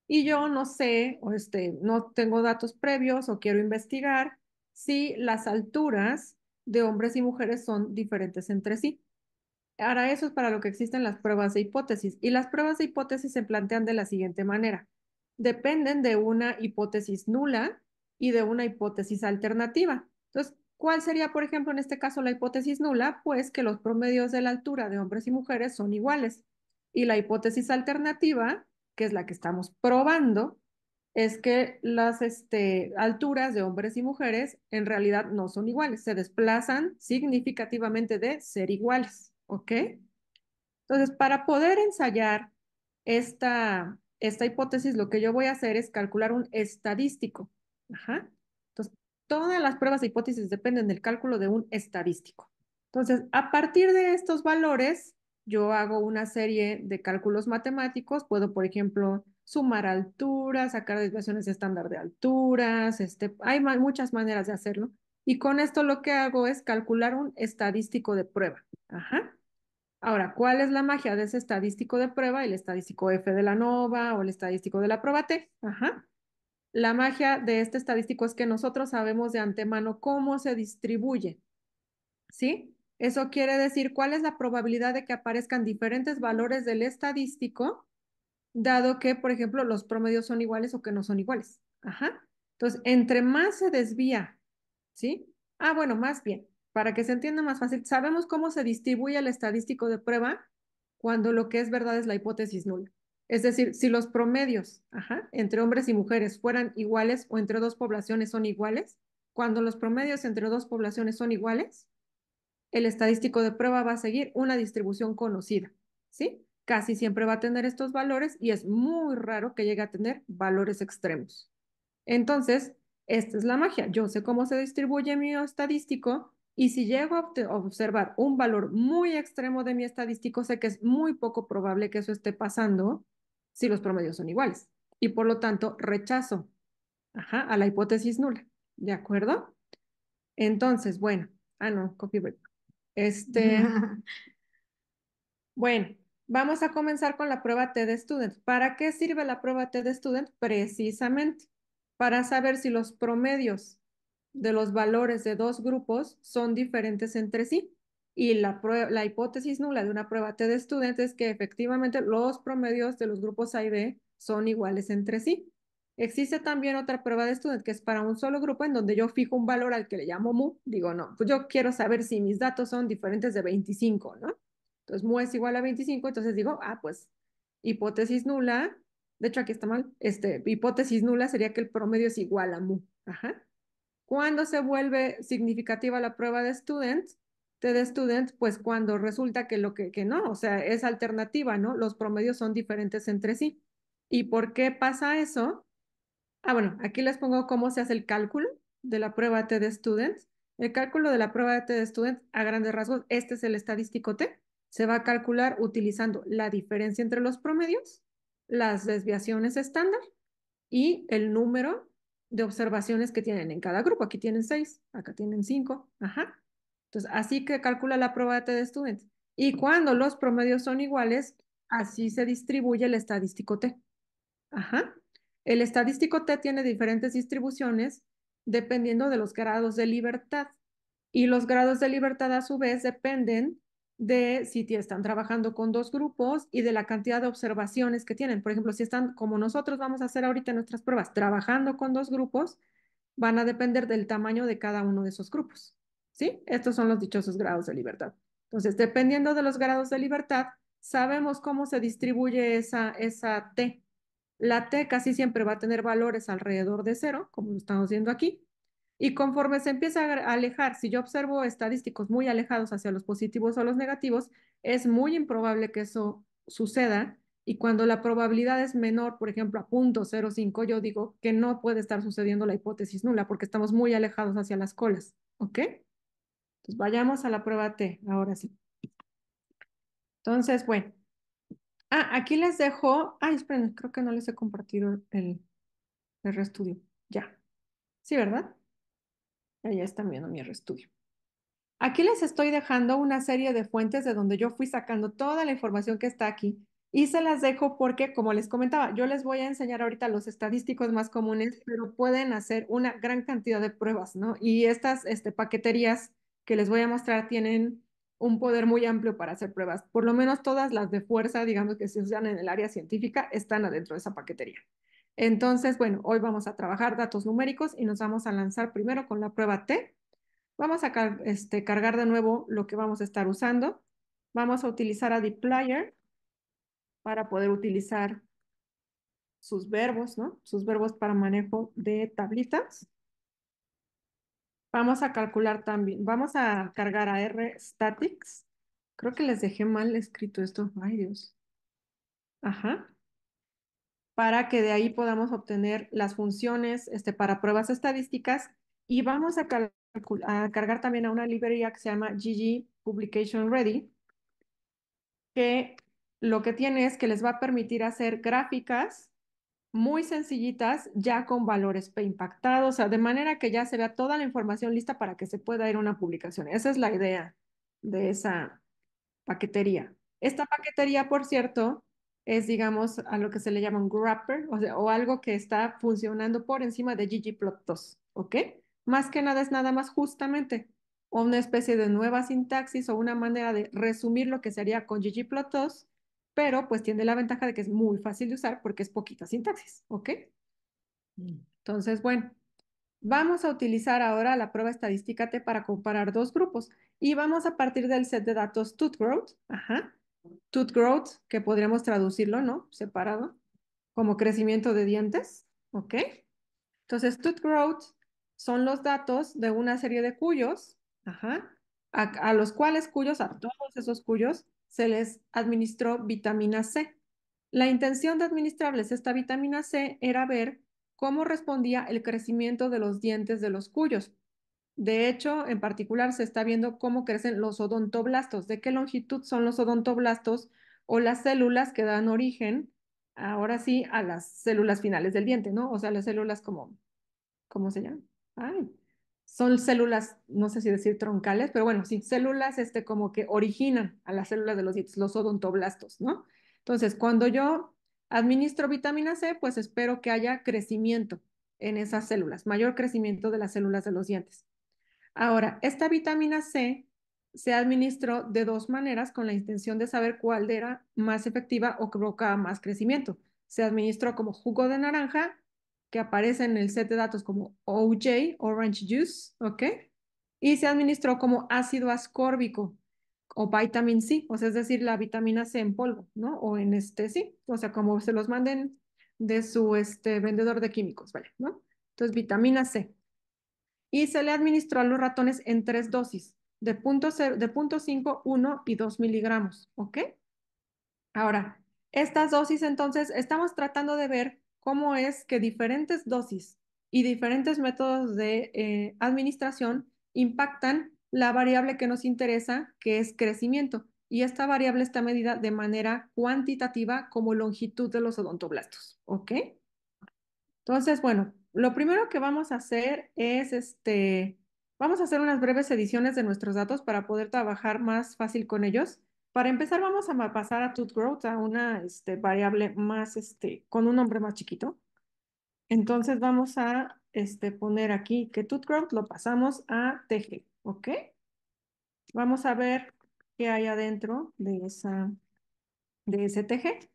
Y yo no sé, o este, no tengo datos previos o quiero investigar si las alturas de hombres y mujeres son diferentes entre sí. Ahora, eso es para lo que existen las pruebas de hipótesis. Y las pruebas de hipótesis se plantean de la siguiente manera. Dependen de una hipótesis nula y de una hipótesis alternativa. Entonces, ¿cuál sería, por ejemplo, en este caso la hipótesis nula? Pues que los promedios de la altura de hombres y mujeres son iguales. Y la hipótesis alternativa, que es la que estamos probando, es que las este, alturas de hombres y mujeres en realidad no son iguales, se desplazan significativamente de ser iguales. ¿Ok? Entonces, para poder ensayar esta, hipótesis, lo que yo voy a hacer es calcular un estadístico. Ajá. Entonces, todas las pruebas de hipótesis dependen del cálculo de un estadístico. Entonces, a partir de estos valores, yo hago una serie de cálculos matemáticos. Puedo, por ejemplo, sumar alturas, sacar desviaciones estándar de alturas. Este, hay muchas maneras de hacerlo. Y con esto lo que hago es calcular un estadístico de prueba. Ajá. Ahora, ¿cuál es la magia de ese estadístico de prueba, el estadístico F de la NOVA o el estadístico de la prueba T? Ajá. La magia de este estadístico es que nosotros sabemos de antemano cómo se distribuye. ¿Sí? Eso quiere decir cuál es la probabilidad de que aparezcan diferentes valores del estadístico, dado que, por ejemplo, los promedios son iguales o que no son iguales. Ajá. Entonces, entre más se desvía, ¿sí? Ah, bueno, más bien para que se entienda más fácil, sabemos cómo se distribuye el estadístico de prueba cuando lo que es verdad es la hipótesis nula. Es decir, si los promedios entre hombres y mujeres fueran iguales o entre dos poblaciones son iguales, cuando los promedios entre dos poblaciones son iguales, el estadístico de prueba va a seguir una distribución conocida, ¿sí? Casi siempre va a tener estos valores y es muy raro que llegue a tener valores extremos. Entonces, esta es la magia. Yo sé cómo se distribuye mi estadístico, y si llego a observar un valor muy extremo de mi estadístico, sé que es muy poco probable que eso esté pasando si los promedios son iguales. Y por lo tanto, rechazo a la hipótesis nula. ¿De acuerdo? Entonces, bueno, ah, no, coffee break. Este, bueno, vamos a comenzar con la prueba T de Student. ¿Para qué sirve la prueba T de Student? Precisamente para saber si los promedios de los valores de dos grupos son diferentes entre sí. Y la, la hipótesis nula de una prueba T de estudiantes es que efectivamente los promedios de los grupos A y B son iguales entre sí. Existe también otra prueba de estudiantes que es para un solo grupo en donde yo fijo un valor al que le llamo mu. Digo, no, pues yo quiero saber si mis datos son diferentes de 25, ¿no? Entonces mu es igual a 25, entonces digo, ah, pues hipótesis nula. De hecho, aquí está mal. Este, hipótesis nula sería que el promedio es igual a mu. Ajá. Cuando se vuelve significativa la prueba de Student? de Student, pues cuando resulta que lo que, no, o sea, es alternativa, ¿no? Los promedios son diferentes entre sí. ¿Y por qué pasa eso? Ah, bueno, aquí les pongo cómo se hace el cálculo de la prueba T de Student. El cálculo de la prueba de T de Student, a grandes rasgos, este es el estadístico T. Se va a calcular utilizando la diferencia entre los promedios, las desviaciones estándar y el número de observaciones que tienen en cada grupo. Aquí tienen seis, acá tienen cinco, ajá. Entonces, así que calcula la prueba de T de Student. Y cuando los promedios son iguales, así se distribuye el estadístico T. Ajá. El estadístico T tiene diferentes distribuciones dependiendo de los grados de libertad. Y los grados de libertad, a su vez, dependen de si están trabajando con dos grupos y de la cantidad de observaciones que tienen. Por ejemplo, si están, como nosotros vamos a hacer ahorita nuestras pruebas, trabajando con dos grupos, van a depender del tamaño de cada uno de esos grupos. ¿Sí? Estos son los dichosos grados de libertad. Entonces, dependiendo de los grados de libertad, sabemos cómo se distribuye esa, esa T. La T casi siempre va a tener valores alrededor de cero, como estamos viendo aquí, y conforme se empieza a alejar, si yo observo estadísticos muy alejados hacia los positivos o los negativos, es muy improbable que eso suceda. Y cuando la probabilidad es menor, por ejemplo, a 0.05, yo digo que no puede estar sucediendo la hipótesis nula porque estamos muy alejados hacia las colas. ¿Ok? Entonces vayamos a la prueba T, ahora sí. Entonces, bueno. Ah, aquí les dejo. Ay, esperen, creo que no les he compartido el, el Ya. Sí, ¿verdad? Allá están viendo mi estudio. Aquí les estoy dejando una serie de fuentes de donde yo fui sacando toda la información que está aquí y se las dejo porque, como les comentaba, yo les voy a enseñar ahorita los estadísticos más comunes, pero pueden hacer una gran cantidad de pruebas, ¿no? Y estas este, paqueterías que les voy a mostrar tienen un poder muy amplio para hacer pruebas. Por lo menos todas las de fuerza, digamos que se usan en el área científica, están adentro de esa paquetería. Entonces, bueno, hoy vamos a trabajar datos numéricos y nos vamos a lanzar primero con la prueba T. Vamos a este, cargar de nuevo lo que vamos a estar usando. Vamos a utilizar a Deployer para poder utilizar sus verbos, ¿no? Sus verbos para manejo de tablitas. Vamos a calcular también, vamos a cargar a R statics. Creo que les dejé mal escrito esto. Ay, Dios. Ajá para que de ahí podamos obtener las funciones este, para pruebas estadísticas y vamos a, cargar también a una librería que se llama GG Publication Ready, que lo que tiene es que les va a permitir hacer gráficas muy sencillitas, ya con valores impactados, o sea, de manera que ya se vea toda la información lista para que se pueda ir a una publicación. Esa es la idea de esa paquetería. Esta paquetería, por cierto, es, digamos, a lo que se le llama un wrapper, o, algo que está funcionando por encima de ggplot2, ¿ok? Más que nada es nada más justamente una especie de nueva sintaxis o una manera de resumir lo que sería con ggplot2, pero pues tiene la ventaja de que es muy fácil de usar porque es poquita sintaxis, ¿ok? Mm. Entonces, bueno, vamos a utilizar ahora la prueba estadística T para comparar dos grupos y vamos a partir del set de datos Tutgrowth, ajá, tooth growth, que podríamos traducirlo, ¿no? Separado, como crecimiento de dientes, ¿ok? Entonces, tooth growth son los datos de una serie de cuyos, a los cuales cuyos, a todos esos cuyos, se les administró vitamina C. La intención de administrarles esta vitamina C era ver cómo respondía el crecimiento de los dientes de los cuyos, de hecho, en particular se está viendo cómo crecen los odontoblastos, de qué longitud son los odontoblastos o las células que dan origen, ahora sí, a las células finales del diente, ¿no? O sea, las células como, ¿cómo se llaman? Ay, son células, no sé si decir troncales, pero bueno, sí, células este, como que originan a las células de los dientes, los odontoblastos, ¿no? Entonces, cuando yo administro vitamina C, pues espero que haya crecimiento en esas células, mayor crecimiento de las células de los dientes. Ahora, esta vitamina C se administró de dos maneras con la intención de saber cuál era más efectiva o que provocaba más crecimiento. Se administró como jugo de naranja, que aparece en el set de datos como OJ, Orange Juice, ¿ok? Y se administró como ácido ascórbico o vitamin C, o sea, es decir, la vitamina C en polvo, ¿no? O en este, sí, o sea, como se los manden de su este, vendedor de químicos, ¿vale? ¿no? Entonces, vitamina C y se le administró a los ratones en tres dosis, de 0.5, 1 y 2 miligramos, ¿ok? Ahora, estas dosis entonces estamos tratando de ver cómo es que diferentes dosis y diferentes métodos de eh, administración impactan la variable que nos interesa, que es crecimiento. Y esta variable está medida de manera cuantitativa como longitud de los odontoblastos, ¿ok? Entonces, bueno, lo primero que vamos a hacer es, este, vamos a hacer unas breves ediciones de nuestros datos para poder trabajar más fácil con ellos. Para empezar, vamos a pasar a ToothGrowth a una este, variable más, este, con un nombre más chiquito. Entonces vamos a este, poner aquí que ToothGrowth lo pasamos a TG, ¿ok? Vamos a ver qué hay adentro de, esa, de ese TG.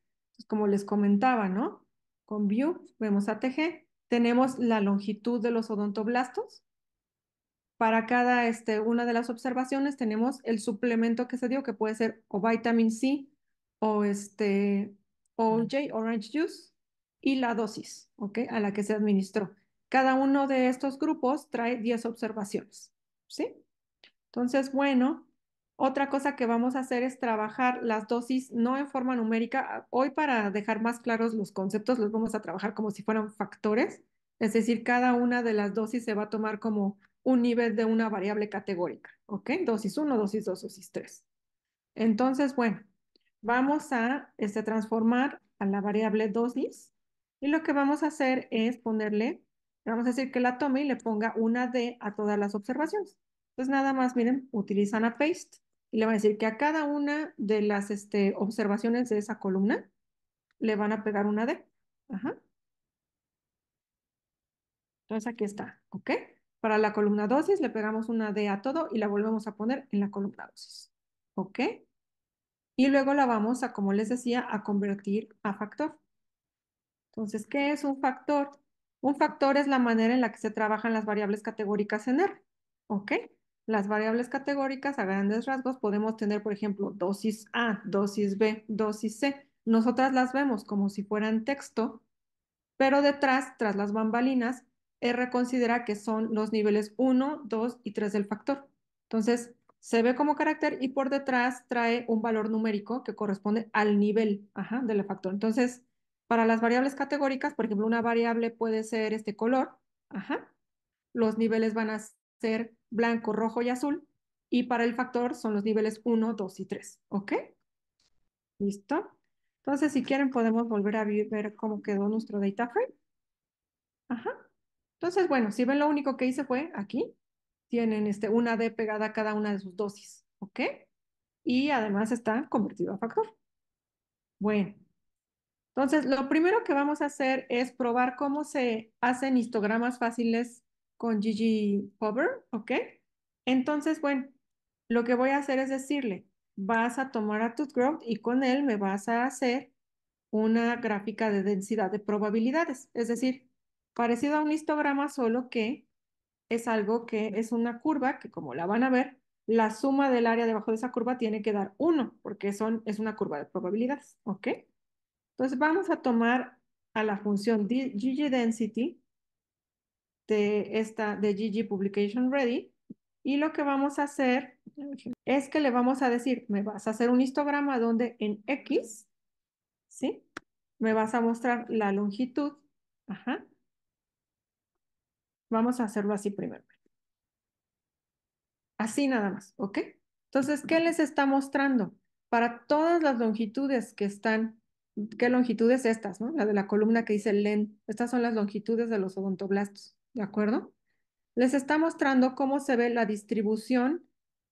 como les comentaba, ¿no? Con view vemos a TG tenemos la longitud de los odontoblastos. Para cada este, una de las observaciones tenemos el suplemento que se dio, que puede ser o vitamin C o este, orange juice, y la dosis a la que se administró. Cada uno de estos grupos trae 10 observaciones. ¿sí? Entonces, bueno, otra cosa que vamos a hacer es trabajar las dosis no en forma numérica. Hoy para dejar más claros los conceptos los vamos a trabajar como si fueran factores, es decir, cada una de las dosis se va a tomar como un nivel de una variable categórica, ¿ok? Dosis 1, dosis 2, dosis 3. Entonces, bueno, vamos a este, transformar a la variable dosis y lo que vamos a hacer es ponerle, vamos a decir que la tome y le ponga una D a todas las observaciones. Entonces nada más, miren, utilizan a paste y le van a decir que a cada una de las este, observaciones de esa columna le van a pegar una D. Entonces aquí está, ¿ok? Para la columna dosis le pegamos una D a todo y la volvemos a poner en la columna dosis, ¿ok? Y luego la vamos a, como les decía, a convertir a factor. Entonces, ¿qué es un factor? Un factor es la manera en la que se trabajan las variables categóricas en R, ¿ok? Las variables categóricas a grandes rasgos podemos tener, por ejemplo, dosis A, dosis B, dosis C. Nosotras las vemos como si fueran texto, pero detrás, tras las bambalinas, R considera que son los niveles 1, 2 y 3 del factor. Entonces, se ve como carácter y por detrás trae un valor numérico que corresponde al nivel ajá, del factor. Entonces, para las variables categóricas, por ejemplo, una variable puede ser este color, los niveles van a blanco, rojo y azul. Y para el factor son los niveles 1, 2 y 3. ¿Ok? ¿Listo? Entonces, si quieren, podemos volver a ver cómo quedó nuestro data frame. Ajá. Entonces, bueno, si ven, lo único que hice fue aquí. Tienen este, una D pegada a cada una de sus dosis. ¿Ok? Y además está convertido a factor. Bueno. Entonces, lo primero que vamos a hacer es probar cómo se hacen histogramas fáciles con Gigi ¿ok? Entonces, bueno, lo que voy a hacer es decirle, vas a tomar a Toothgrowth y con él me vas a hacer una gráfica de densidad de probabilidades, es decir, parecido a un histograma, solo que es algo que es una curva que como la van a ver, la suma del área debajo de esa curva tiene que dar 1, porque son, es una curva de probabilidades, ¿ok? Entonces vamos a tomar a la función ggDensity, Density de esta de Gigi Publication Ready y lo que vamos a hacer es que le vamos a decir, me vas a hacer un histograma donde en X, ¿sí? Me vas a mostrar la longitud, ajá. Vamos a hacerlo así primero. Así nada más, ¿ok? Entonces, ¿qué les está mostrando? Para todas las longitudes que están ¿qué longitudes estas? ¿no? La de la columna que dice LEN. Estas son las longitudes de los odontoblastos. ¿de acuerdo? Les está mostrando cómo se ve la distribución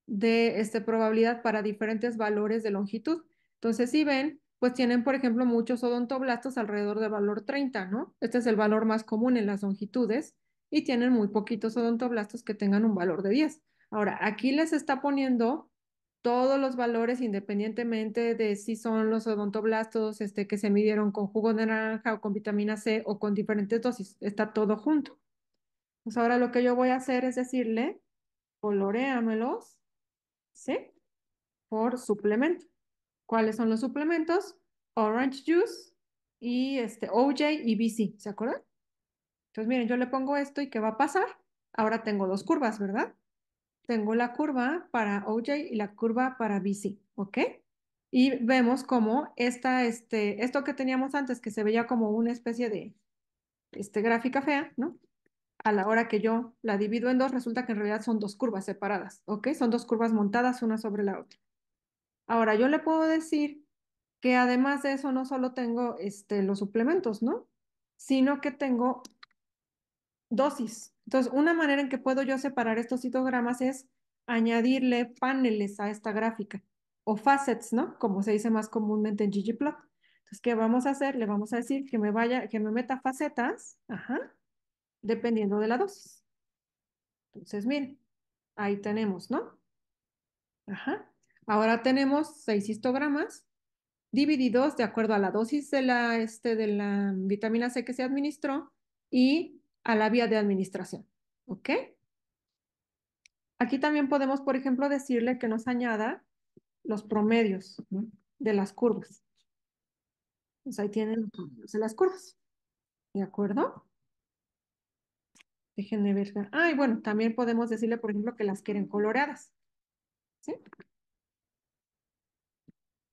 de este, probabilidad para diferentes valores de longitud. Entonces, si ven, pues tienen, por ejemplo, muchos odontoblastos alrededor del valor 30, ¿no? Este es el valor más común en las longitudes y tienen muy poquitos odontoblastos que tengan un valor de 10. Ahora, aquí les está poniendo todos los valores independientemente de si son los odontoblastos este, que se midieron con jugo de naranja o con vitamina C o con diferentes dosis. Está todo junto. Pues ahora lo que yo voy a hacer es decirle, coloreamelos, ¿sí? Por suplemento. ¿Cuáles son los suplementos? Orange juice y este OJ y BC, ¿se acuerdan? Entonces, miren, yo le pongo esto y ¿qué va a pasar? Ahora tengo dos curvas, ¿verdad? Tengo la curva para OJ y la curva para BC, ¿ok? Y vemos cómo esta, este, esto que teníamos antes, que se veía como una especie de este, gráfica fea, ¿no? a la hora que yo la divido en dos, resulta que en realidad son dos curvas separadas, ¿ok? Son dos curvas montadas una sobre la otra. Ahora, yo le puedo decir que además de eso no solo tengo este, los suplementos, ¿no? Sino que tengo dosis. Entonces, una manera en que puedo yo separar estos citogramas es añadirle paneles a esta gráfica o facets, ¿no? Como se dice más comúnmente en ggplot. Entonces, ¿qué vamos a hacer? Le vamos a decir que me vaya, que me meta facetas, ajá, dependiendo de la dosis. Entonces, miren, ahí tenemos, ¿no? Ajá. Ahora tenemos seis histogramas divididos de acuerdo a la dosis de la, este, de la vitamina C que se administró y a la vía de administración, ¿ok? Aquí también podemos, por ejemplo, decirle que nos añada los promedios de las curvas. Pues ahí tienen los promedios de las curvas, ¿de acuerdo? Déjenme ver. Ah, y bueno, también podemos decirle, por ejemplo, que las quieren coloradas. ¿Sí?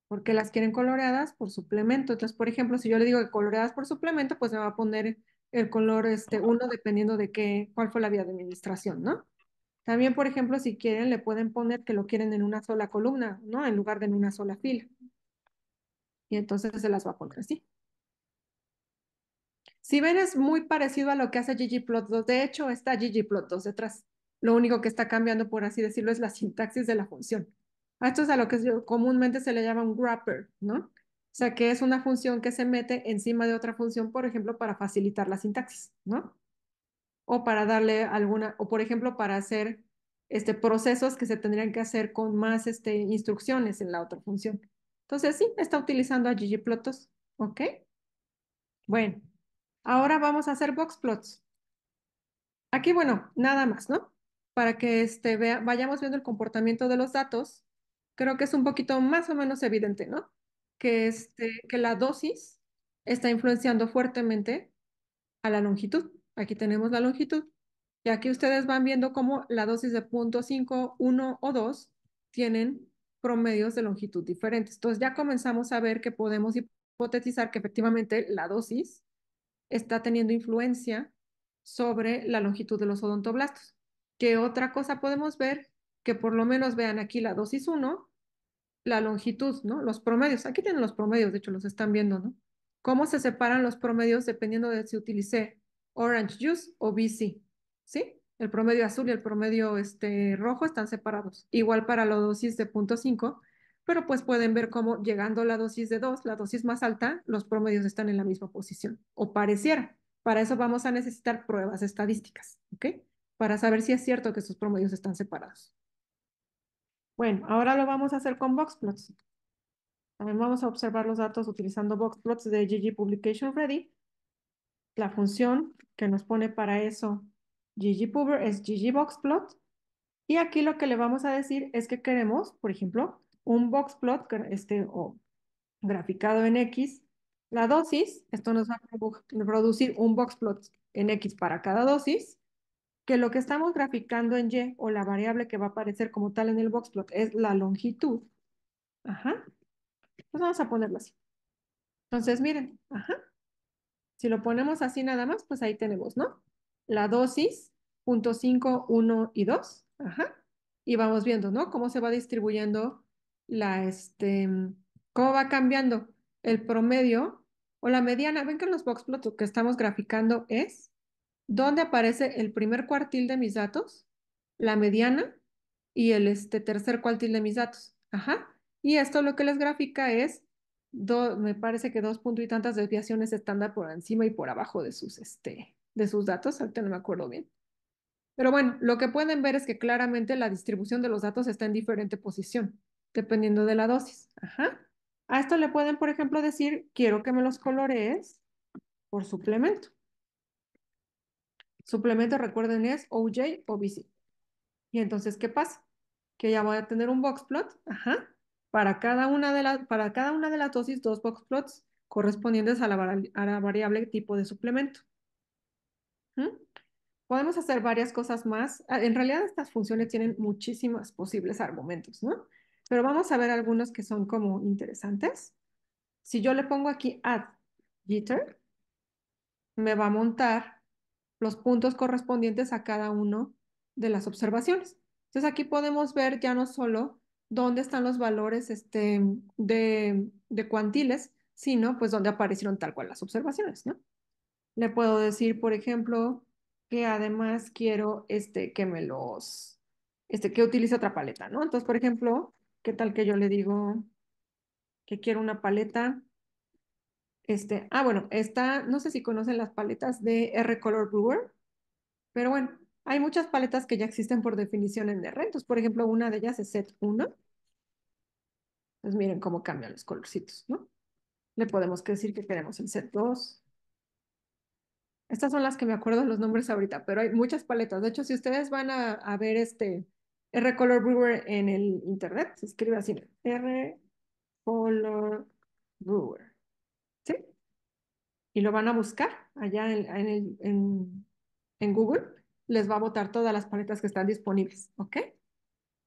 Porque las quieren coloradas por suplemento. Entonces, por ejemplo, si yo le digo que coloradas por suplemento, pues me va a poner el color este uno dependiendo de qué, cuál fue la vía de administración, ¿no? También, por ejemplo, si quieren, le pueden poner que lo quieren en una sola columna, ¿no? En lugar de en una sola fila. Y entonces se las va a poner así. Si ven, es muy parecido a lo que hace ggplot2. De hecho, está ggplot2 detrás. Lo único que está cambiando, por así decirlo, es la sintaxis de la función. esto es a lo que comúnmente se le llama un wrapper, ¿no? O sea, que es una función que se mete encima de otra función, por ejemplo, para facilitar la sintaxis, ¿no? O para darle alguna, o por ejemplo, para hacer este, procesos que se tendrían que hacer con más este, instrucciones en la otra función. Entonces, sí, está utilizando a ggplot2, ¿ok? Bueno. Ahora vamos a hacer box plots. Aquí, bueno, nada más, ¿no? Para que este, vayamos viendo el comportamiento de los datos, creo que es un poquito más o menos evidente, ¿no? Que, este, que la dosis está influenciando fuertemente a la longitud. Aquí tenemos la longitud. Y aquí ustedes van viendo cómo la dosis de 0.5, 1 o 2 tienen promedios de longitud diferentes. Entonces ya comenzamos a ver que podemos hipotetizar que efectivamente la dosis está teniendo influencia sobre la longitud de los odontoblastos. ¿Qué otra cosa podemos ver? Que por lo menos vean aquí la dosis 1, la longitud, ¿no? Los promedios. Aquí tienen los promedios, de hecho, los están viendo, ¿no? Cómo se separan los promedios dependiendo de si utilicé orange juice o BC, ¿sí? El promedio azul y el promedio este, rojo están separados. Igual para la dosis de 0.5 pero pues pueden ver cómo llegando a la dosis de 2, la dosis más alta, los promedios están en la misma posición, o pareciera. Para eso vamos a necesitar pruebas estadísticas, ¿ok? Para saber si es cierto que estos promedios están separados. Bueno, ahora lo vamos a hacer con boxplots. También vamos a observar los datos utilizando boxplots de GG Publication Ready. La función que nos pone para eso puber es ggboxplot. Y aquí lo que le vamos a decir es que queremos, por ejemplo, un boxplot este, o graficado en X, la dosis, esto nos va a producir un boxplot en X para cada dosis, que lo que estamos graficando en Y o la variable que va a aparecer como tal en el boxplot es la longitud. Ajá. Pues vamos a ponerlo así. Entonces, miren, ajá. Si lo ponemos así nada más, pues ahí tenemos, ¿no? La dosis, punto 5, 1 y 2. Ajá. Y vamos viendo, ¿no? Cómo se va distribuyendo la, este, cómo va cambiando el promedio o la mediana. Ven que en los box plots que estamos graficando es donde aparece el primer cuartil de mis datos, la mediana y el este, tercer cuartil de mis datos. Ajá. Y esto lo que les grafica es, me parece que dos puntos y tantas desviaciones estándar por encima y por abajo de sus, este, de sus datos. Ahorita no me acuerdo bien. Pero bueno, lo que pueden ver es que claramente la distribución de los datos está en diferente posición dependiendo de la dosis. Ajá. A esto le pueden, por ejemplo, decir, quiero que me los colorees por suplemento. Suplemento, recuerden, es OJ o BC. Y entonces, ¿qué pasa? Que ya voy a tener un box plot, ajá, para cada una de, para cada una de las dosis, dos box plots correspondientes a la, variable tipo de suplemento. ¿Mm? Podemos hacer varias cosas más. Ah, en realidad, estas funciones tienen muchísimos posibles argumentos, ¿no? Pero vamos a ver algunos que son como interesantes. Si yo le pongo aquí add jitter, me va a montar los puntos correspondientes a cada uno de las observaciones. Entonces aquí podemos ver ya no solo dónde están los valores este, de, de cuantiles, sino pues dónde aparecieron tal cual las observaciones, ¿no? Le puedo decir, por ejemplo, que además quiero este, que me los, este, que utilice otra paleta, ¿no? Entonces, por ejemplo, ¿Qué tal que yo le digo que quiero una paleta? Este, ah, bueno, esta, no sé si conocen las paletas de R Color Brewer, pero bueno, hay muchas paletas que ya existen por definición en R. Entonces, por ejemplo, una de ellas es Set 1. Entonces, miren cómo cambian los colorcitos, ¿no? Le podemos decir que queremos el Set 2. Estas son las que me acuerdo los nombres ahorita, pero hay muchas paletas. De hecho, si ustedes van a ver este, R Color Brewer en el internet, se escribe así, R Color Brewer, ¿sí? Y lo van a buscar allá en, Google, les va a botar todas las paletas que están disponibles, ¿ok?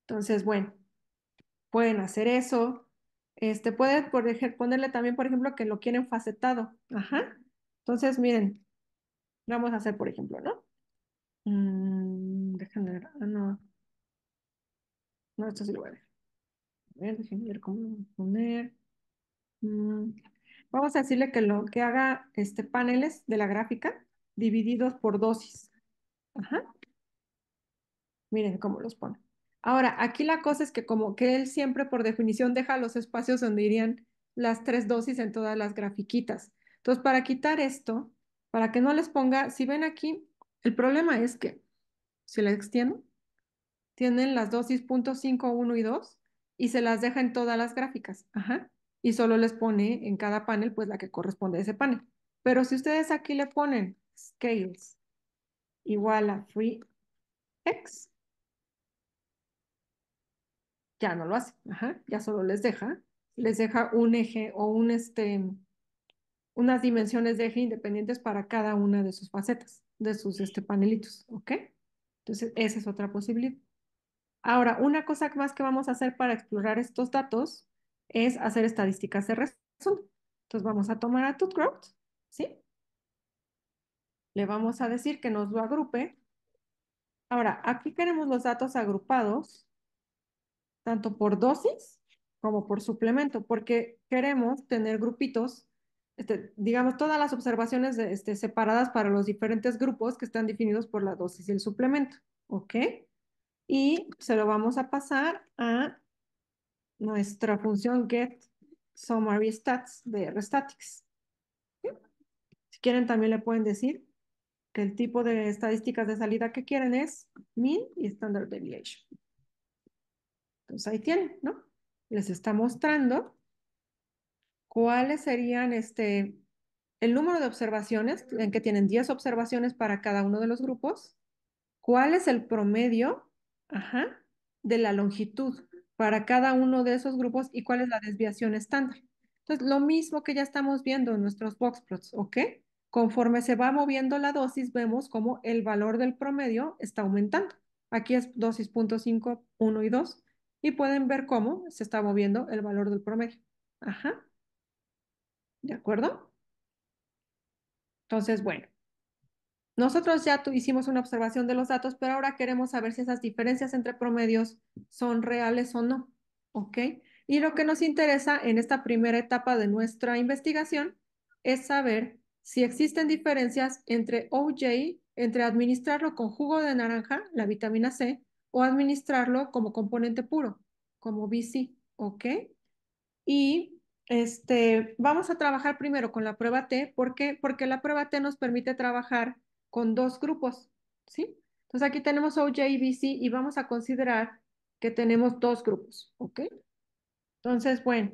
Entonces, bueno, pueden hacer eso. Este, pueden por ejemplo, ponerle también, por ejemplo, que lo quieren facetado, ajá. Entonces, miren, vamos a hacer, por ejemplo, ¿no? Mm, déjenme ver, ah, no. No, esto sí lo voy a ver. A ver, ver cómo poner. Mm, vamos a decirle que lo que haga este paneles de la gráfica divididos por dosis. Ajá. Miren cómo los pone. Ahora, aquí la cosa es que como que él siempre por definición deja los espacios donde irían las tres dosis en todas las grafiquitas. Entonces, para quitar esto, para que no les ponga, si ven aquí, el problema es que, si le extiendo, tienen las dosis .5, 1 y 2 y se las deja en todas las gráficas. Ajá. Y solo les pone en cada panel pues la que corresponde a ese panel. Pero si ustedes aquí le ponen scales igual a free x, ya no lo hace. Ajá. Ya solo les deja, les deja un eje o un este, unas dimensiones de eje independientes para cada una de sus facetas, de sus este, panelitos. ¿Ok? Entonces, esa es otra posibilidad. Ahora, una cosa más que vamos a hacer para explorar estos datos es hacer estadísticas de resumen. Entonces vamos a tomar a Tootcraft, ¿sí? Le vamos a decir que nos lo agrupe. Ahora, aquí queremos los datos agrupados, tanto por dosis como por suplemento, porque queremos tener grupitos, este, digamos, todas las observaciones este, separadas para los diferentes grupos que están definidos por la dosis y el suplemento, ¿ok? y se lo vamos a pasar a nuestra función get summary de RStatics. Si quieren también le pueden decir que el tipo de estadísticas de salida que quieren es mean y standard deviation. Entonces ahí tienen, ¿no? Les está mostrando cuáles serían este, el número de observaciones, en que tienen 10 observaciones para cada uno de los grupos, cuál es el promedio Ajá, de la longitud para cada uno de esos grupos y cuál es la desviación estándar. Entonces, lo mismo que ya estamos viendo en nuestros box plots, ¿ok? Conforme se va moviendo la dosis, vemos cómo el valor del promedio está aumentando. Aquí es dosis cinco, 1 y 2. Y pueden ver cómo se está moviendo el valor del promedio. Ajá. ¿De acuerdo? Entonces, bueno, nosotros ya hicimos una observación de los datos, pero ahora queremos saber si esas diferencias entre promedios son reales o no. ¿Ok? Y lo que nos interesa en esta primera etapa de nuestra investigación es saber si existen diferencias entre OJ, entre administrarlo con jugo de naranja, la vitamina C, o administrarlo como componente puro, como BC. ¿Ok? Y este, vamos a trabajar primero con la prueba T. ¿Por qué? Porque la prueba T nos permite trabajar con dos grupos, ¿sí? Entonces aquí tenemos OJBC y y vamos a considerar que tenemos dos grupos, ¿ok? Entonces, bueno,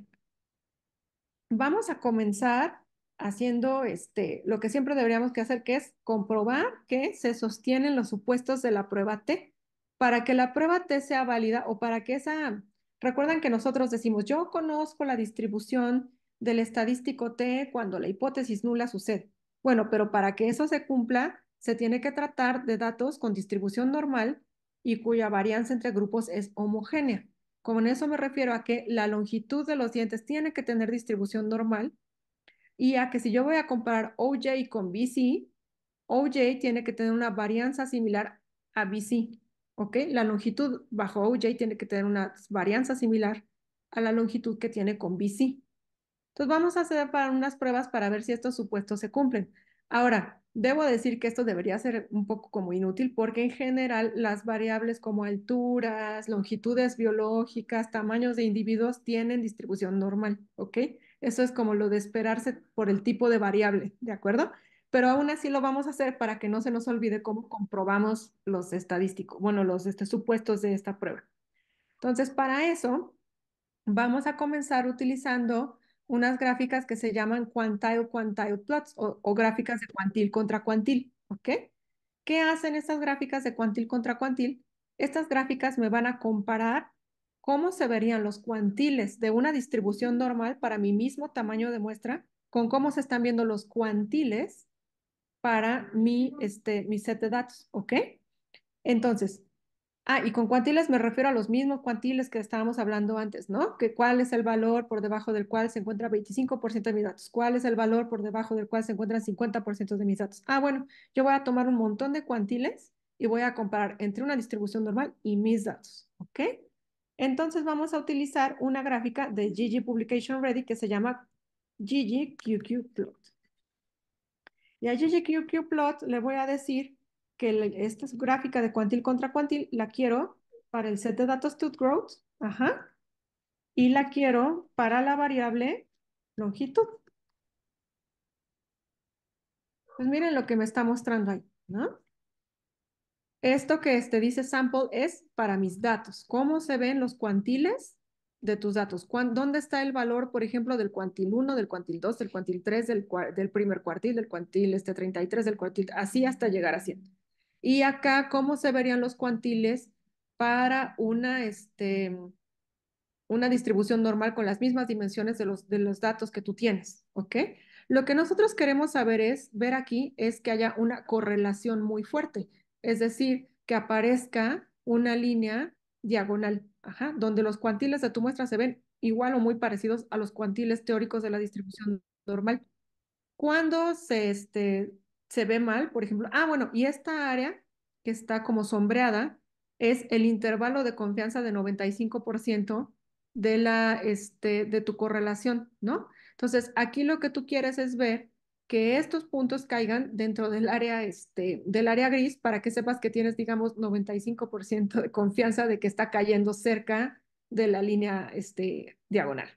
vamos a comenzar haciendo este, lo que siempre deberíamos que hacer, que es comprobar que se sostienen los supuestos de la prueba T. Para que la prueba T sea válida o para que esa... Recuerdan que nosotros decimos, yo conozco la distribución del estadístico T cuando la hipótesis nula sucede. Bueno, pero para que eso se cumpla, se tiene que tratar de datos con distribución normal y cuya varianza entre grupos es homogénea. Como en eso me refiero a que la longitud de los dientes tiene que tener distribución normal y a que si yo voy a comparar OJ con BC, OJ tiene que tener una varianza similar a BC, ¿ok? La longitud bajo OJ tiene que tener una varianza similar a la longitud que tiene con BC. Entonces vamos a hacer para unas pruebas para ver si estos supuestos se cumplen. Ahora, Debo decir que esto debería ser un poco como inútil porque en general las variables como alturas, longitudes biológicas, tamaños de individuos tienen distribución normal, ¿ok? Eso es como lo de esperarse por el tipo de variable, ¿de acuerdo? Pero aún así lo vamos a hacer para que no se nos olvide cómo comprobamos los estadísticos, bueno, los este, supuestos de esta prueba. Entonces, para eso, vamos a comenzar utilizando unas gráficas que se llaman quantile-quantile plots o, gráficas de cuantil contra cuantil, ¿ok? ¿Qué hacen estas gráficas de cuantil contra cuantil? Estas gráficas me van a comparar cómo se verían los cuantiles de una distribución normal para mi mismo tamaño de muestra con cómo se están viendo los cuantiles para mi, este, mi set de datos, ¿ok? Entonces, Ah, y con cuantiles me refiero a los mismos cuantiles que estábamos hablando antes, ¿no? Que cuál es el valor por debajo del cual se encuentra 25% de mis datos, cuál es el valor por debajo del cual se encuentran 50% de mis datos. Ah, bueno, yo voy a tomar un montón de cuantiles y voy a comparar entre una distribución normal y mis datos, ¿ok? Entonces vamos a utilizar una gráfica de GG Publication Ready que se llama ggQQPlot. Plot. Y a ggQQPlot Plot le voy a decir que esta gráfica de cuantil contra cuantil la quiero para el set de datos tooth growth, ajá, y la quiero para la variable longitud. Pues miren lo que me está mostrando ahí, ¿no? Esto que este dice sample es para mis datos. ¿Cómo se ven los cuantiles de tus datos? ¿Dónde está el valor, por ejemplo, del cuantil 1, del cuantil 2, del cuantil 3, del, del primer cuartil, del cuantil este 33, del cuartil, así hasta llegar a 100? Y acá, ¿cómo se verían los cuantiles para una, este, una distribución normal con las mismas dimensiones de los, de los datos que tú tienes? ¿Ok? Lo que nosotros queremos saber es, ver aquí, es que haya una correlación muy fuerte, es decir, que aparezca una línea diagonal, donde los cuantiles de tu muestra se ven igual o muy parecidos a los cuantiles teóricos de la distribución normal. Cuando se, este, se ve mal, por ejemplo, ah, bueno, y esta área que está como sombreada es el intervalo de confianza de 95% de, la, este, de tu correlación, ¿no? Entonces, aquí lo que tú quieres es ver que estos puntos caigan dentro del área, este, del área gris para que sepas que tienes, digamos, 95% de confianza de que está cayendo cerca de la línea este, diagonal.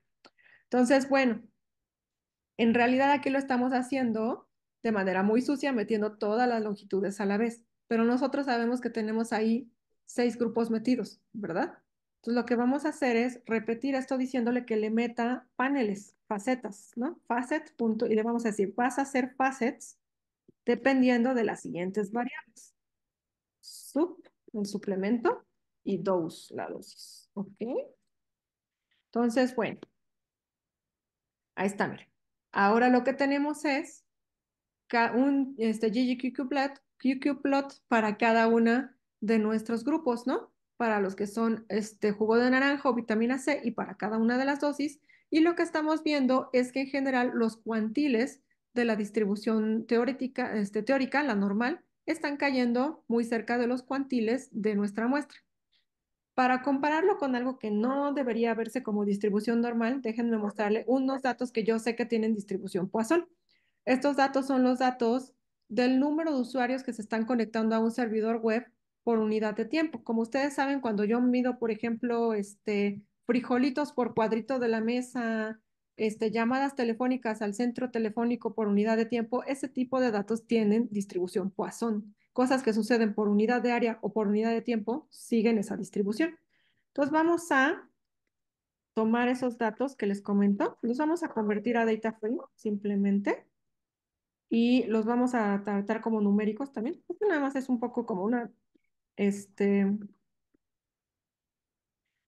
Entonces, bueno, en realidad aquí lo estamos haciendo de manera muy sucia, metiendo todas las longitudes a la vez. Pero nosotros sabemos que tenemos ahí seis grupos metidos, ¿verdad? Entonces lo que vamos a hacer es repetir esto diciéndole que le meta paneles, facetas, ¿no? Facet, punto, y le vamos a decir, vas a hacer facets dependiendo de las siguientes variables. Sub, el suplemento, y dos la dosis, ¿ok? Entonces, bueno, ahí está, miren. Ahora lo que tenemos es un este, GGQQ plot, para cada una de nuestros grupos, ¿no? Para los que son este, jugo de naranja o vitamina C y para cada una de las dosis. Y lo que estamos viendo es que en general los cuantiles de la distribución teórica, este, teórica, la normal, están cayendo muy cerca de los cuantiles de nuestra muestra. Para compararlo con algo que no debería verse como distribución normal, déjenme mostrarle unos datos que yo sé que tienen distribución Poisson. Estos datos son los datos del número de usuarios que se están conectando a un servidor web por unidad de tiempo. Como ustedes saben, cuando yo mido, por ejemplo, este, frijolitos por cuadrito de la mesa, este, llamadas telefónicas al centro telefónico por unidad de tiempo, ese tipo de datos tienen distribución Poisson. Cosas que suceden por unidad de área o por unidad de tiempo siguen esa distribución. Entonces vamos a tomar esos datos que les comento, los vamos a convertir a data frame simplemente y los vamos a tratar como numéricos también. Esto nada más es un poco como una, este,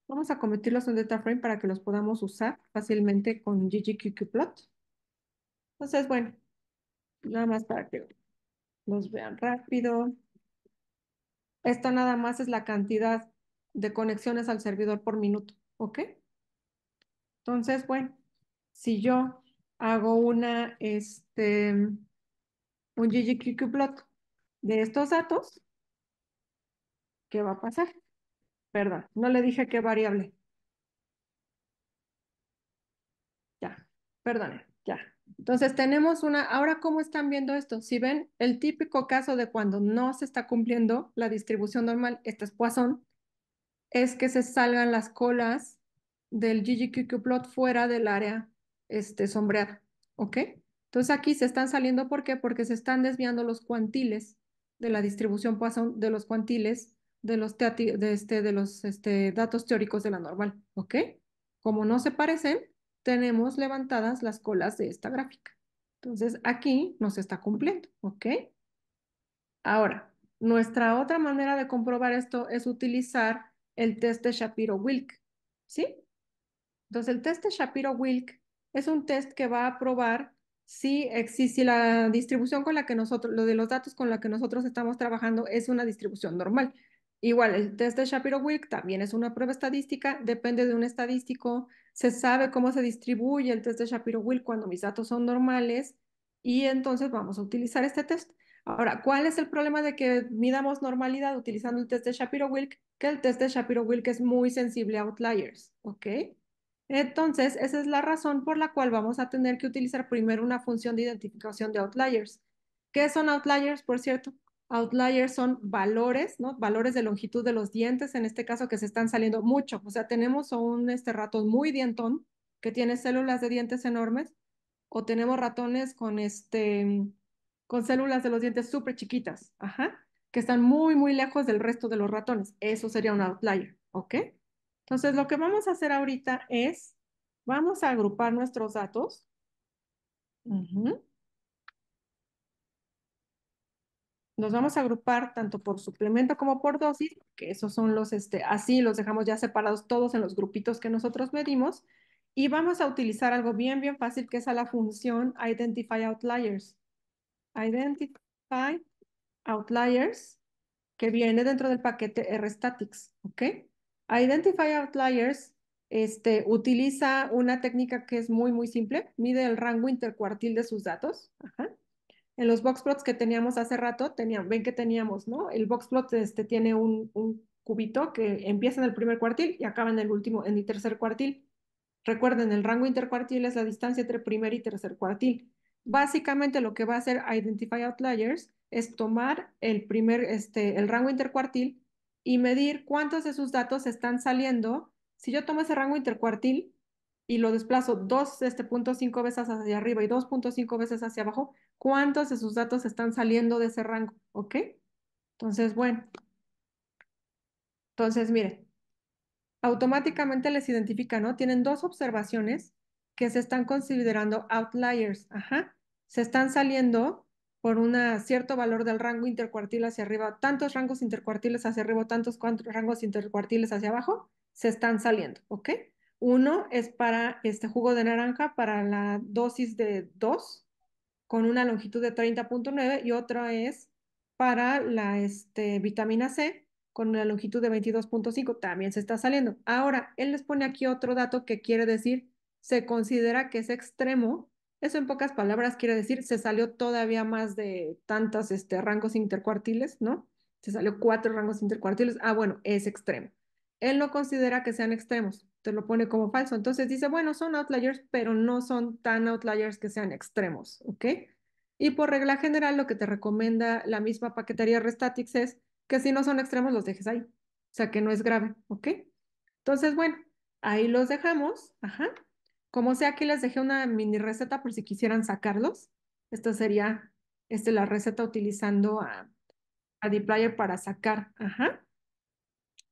vamos a convertirlos en DataFrame para que los podamos usar fácilmente con ggqqplot. Entonces, bueno, nada más para que los vean rápido. Esto nada más es la cantidad de conexiones al servidor por minuto, ¿ok? Entonces, bueno, si yo hago una, este, un GGQQ plot de estos datos, ¿qué va a pasar? Perdón, no le dije qué variable. Ya, perdón, ya. Entonces tenemos una, ahora ¿cómo están viendo esto? Si ven el típico caso de cuando no se está cumpliendo la distribución normal, este es Poisson, es que se salgan las colas del GGQQ fuera del área este, sombreada, ¿ok? Entonces aquí se están saliendo, ¿por qué? Porque se están desviando los cuantiles de la distribución Poisson de los cuantiles de los, este, este, datos teóricos de la normal, ¿ok? Como no se parecen, tenemos levantadas las colas de esta gráfica. Entonces aquí se está cumpliendo, ¿ok? Ahora, nuestra otra manera de comprobar esto es utilizar el test de Shapiro-Wilk, ¿sí? Entonces el test de Shapiro-Wilk es un test que va a probar Sí, existe eh, la distribución con la que nosotros, lo de los datos con la que nosotros estamos trabajando es una distribución normal. Igual, el eh, test de Shapiro-Wilk también es una prueba estadística, depende de un estadístico, se sabe cómo se distribuye el test de Shapiro-Wilk cuando mis datos son normales y entonces vamos a utilizar este test. Ahora, ¿cuál es el problema de que midamos normalidad utilizando el test de Shapiro-Wilk? Que el test de Shapiro-Wilk es muy sensible a outliers, ¿ok? Entonces, esa es la razón por la cual vamos a tener que utilizar primero una función de identificación de outliers. ¿Qué son outliers, por cierto? Outliers son valores, ¿no? Valores de longitud de los dientes, en este caso que se están saliendo mucho. O sea, tenemos un este ratón muy dientón que tiene células de dientes enormes o tenemos ratones con este, con células de los dientes súper chiquitas, que están muy, muy lejos del resto de los ratones. Eso sería un outlier, ¿ok? Entonces, lo que vamos a hacer ahorita es, vamos a agrupar nuestros datos. Nos vamos a agrupar tanto por suplemento como por dosis, que esos son los, este, así los dejamos ya separados todos en los grupitos que nosotros medimos. Y vamos a utilizar algo bien, bien fácil, que es a la función Identify Outliers. Identify Outliers, que viene dentro del paquete RStatics, ¿ok? Identify Outliers este, utiliza una técnica que es muy, muy simple. Mide el rango intercuartil de sus datos. En los boxplots que teníamos hace rato, tenían, ven que teníamos, ¿no? El boxplot este, tiene un, un, cubito que empieza en el primer cuartil y acaba en el último, en el tercer cuartil. Recuerden, el rango intercuartil es la distancia entre primer y tercer cuartil. Básicamente lo que va a hacer Identify Outliers es tomar el primer, este, el rango intercuartil y medir cuántos de sus datos están saliendo. Si yo tomo ese rango intercuartil y lo desplazo 2.5 este, veces hacia arriba y 2.5 veces hacia abajo, ¿cuántos de sus datos están saliendo de ese rango? ¿Ok? Entonces, bueno. Entonces, mire automáticamente les identifica, ¿no? Tienen dos observaciones que se están considerando outliers. Ajá. Se están saliendo por un cierto valor del rango intercuartil hacia arriba, tantos rangos intercuartiles hacia arriba, tantos rangos intercuartiles hacia abajo, se están saliendo, ¿ok? Uno es para este jugo de naranja, para la dosis de 2, con una longitud de 30.9, y otro es para la este, vitamina C, con una longitud de 22.5, también se está saliendo. Ahora, él les pone aquí otro dato que quiere decir, se considera que es extremo eso en pocas palabras quiere decir, se salió todavía más de tantos este, rangos intercuartiles, ¿no? Se salió cuatro rangos intercuartiles. Ah, bueno, es extremo. Él no considera que sean extremos, te lo pone como falso. Entonces dice, bueno, son outliers, pero no son tan outliers que sean extremos, ¿ok? Y por regla general, lo que te recomienda la misma paquetería Restatics es que si no son extremos, los dejes ahí. O sea, que no es grave, ¿ok? Entonces, bueno, ahí los dejamos, ajá. Como sea, aquí les dejé una mini receta por si quisieran sacarlos. Esta sería este, la receta utilizando a, a dplyr para sacar ajá,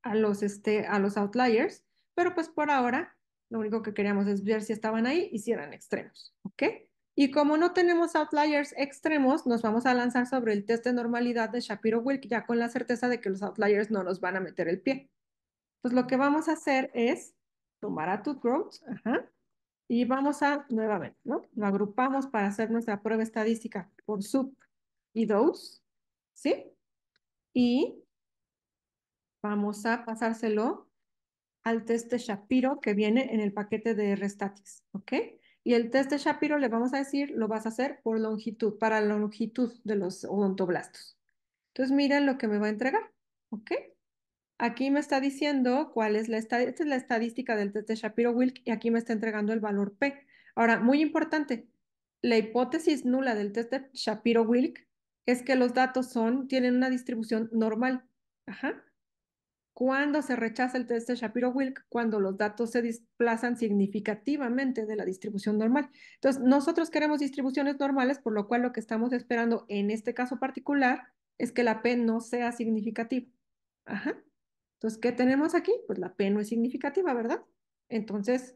a, los, este, a los outliers. Pero pues por ahora, lo único que queríamos es ver si estaban ahí y si eran extremos. ¿Ok? Y como no tenemos outliers extremos, nos vamos a lanzar sobre el test de normalidad de Shapiro-Wilk, ya con la certeza de que los outliers no nos van a meter el pie. Entonces, lo que vamos a hacer es tomar a tu ajá, y vamos a, nuevamente, ¿no? Lo agrupamos para hacer nuestra prueba estadística por sub y dos, ¿sí? Y vamos a pasárselo al test de Shapiro que viene en el paquete de Restatics, ¿ok? Y el test de Shapiro le vamos a decir, lo vas a hacer por longitud, para la longitud de los odontoblastos. Entonces, miren lo que me va a entregar, ¿ok? Aquí me está diciendo cuál es la, la estadística del test de Shapiro-Wilk y aquí me está entregando el valor P. Ahora, muy importante, la hipótesis nula del test de Shapiro-Wilk es que los datos son, tienen una distribución normal. Ajá. ¿Cuándo se rechaza el test de Shapiro-Wilk? Cuando los datos se desplazan significativamente de la distribución normal. Entonces, nosotros queremos distribuciones normales, por lo cual lo que estamos esperando en este caso particular es que la P no sea significativa. Ajá. Entonces, ¿qué tenemos aquí? Pues la P no es significativa, ¿verdad? Entonces,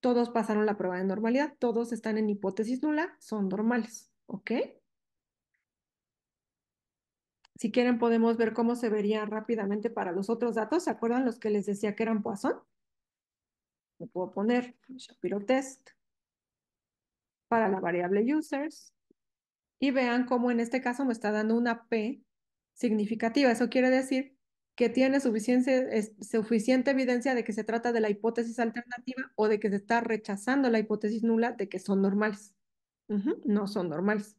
todos pasaron la prueba de normalidad, todos están en hipótesis nula, son normales, ¿ok? Si quieren podemos ver cómo se vería rápidamente para los otros datos. ¿Se acuerdan los que les decía que eran Poisson? Me puedo poner Shapiro test para la variable users y vean cómo en este caso me está dando una P significativa. Eso quiere decir que tiene suficiente, evidencia de que se trata de la hipótesis alternativa o de que se está rechazando la hipótesis nula de que son normales. no son normales.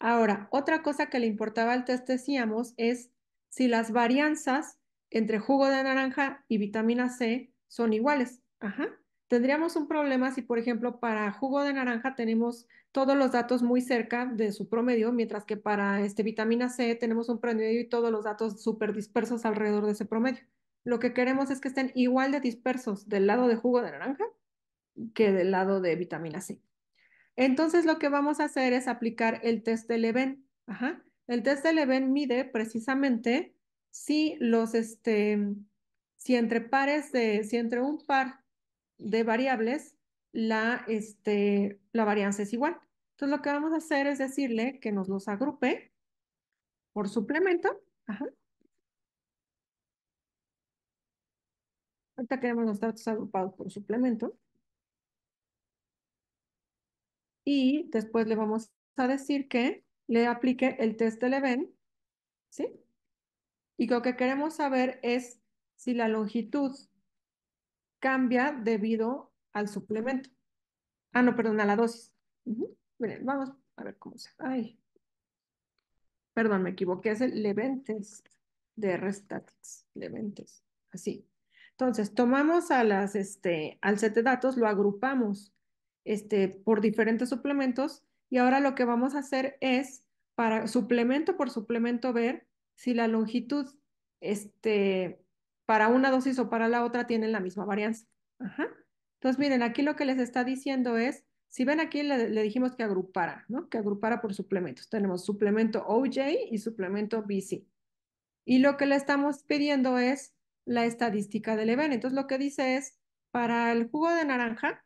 Ahora, otra cosa que le importaba al test, decíamos, es si las varianzas entre jugo de naranja y vitamina C son iguales. Ajá. Tendríamos un problema si, por ejemplo, para jugo de naranja tenemos todos los datos muy cerca de su promedio, mientras que para este, vitamina C tenemos un promedio y todos los datos súper dispersos alrededor de ese promedio. Lo que queremos es que estén igual de dispersos del lado de jugo de naranja que del lado de vitamina C. Entonces lo que vamos a hacer es aplicar el test de Leven. El test de Leven mide precisamente si los, este, si entre pares de, si entre un par de variables, la, este, la varianza es igual. Entonces lo que vamos a hacer es decirle que nos los agrupe por suplemento. Ahorita queremos los datos agrupados por suplemento. Y después le vamos a decir que le aplique el test del event, ¿sí? Y lo que queremos saber es si la longitud cambia debido al suplemento. Ah, no, perdón, a la dosis. Miren, vamos a ver cómo se... Ay. Perdón, me equivoqué, es el Leventes de Restatics. Leventes, así. Entonces, tomamos a las, este, al set de datos, lo agrupamos este, por diferentes suplementos y ahora lo que vamos a hacer es, para suplemento por suplemento, ver si la longitud este, para una dosis o para la otra tienen la misma varianza. Ajá. Entonces, miren, aquí lo que les está diciendo es, si ven aquí, le, dijimos que agrupara, ¿no? Que agrupara por suplementos. Tenemos suplemento OJ y suplemento BC. Y lo que le estamos pidiendo es la estadística del evento. Entonces, lo que dice es, para el jugo de naranja,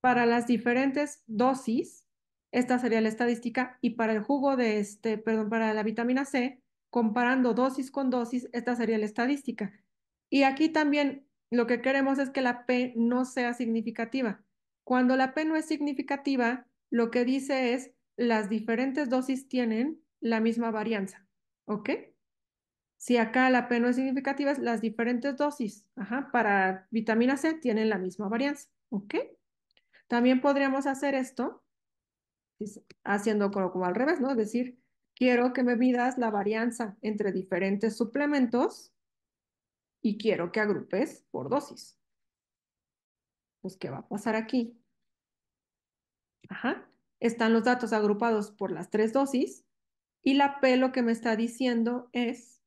para las diferentes dosis, esta sería la estadística, y para el jugo de este, perdón, para la vitamina C, comparando dosis con dosis, esta sería la estadística. Y aquí también lo que queremos es que la P no sea significativa. Cuando la P no es significativa, lo que dice es las diferentes dosis tienen la misma varianza, ¿ok? Si acá la P no es significativa, es las diferentes dosis, para vitamina C tienen la misma varianza, ¿ok? También podríamos hacer esto haciendo como, al revés, ¿no? Es Decir, Quiero que me midas la varianza entre diferentes suplementos y quiero que agrupes por dosis. Pues, ¿qué va a pasar aquí? Ajá. Están los datos agrupados por las tres dosis y la P lo que me está diciendo es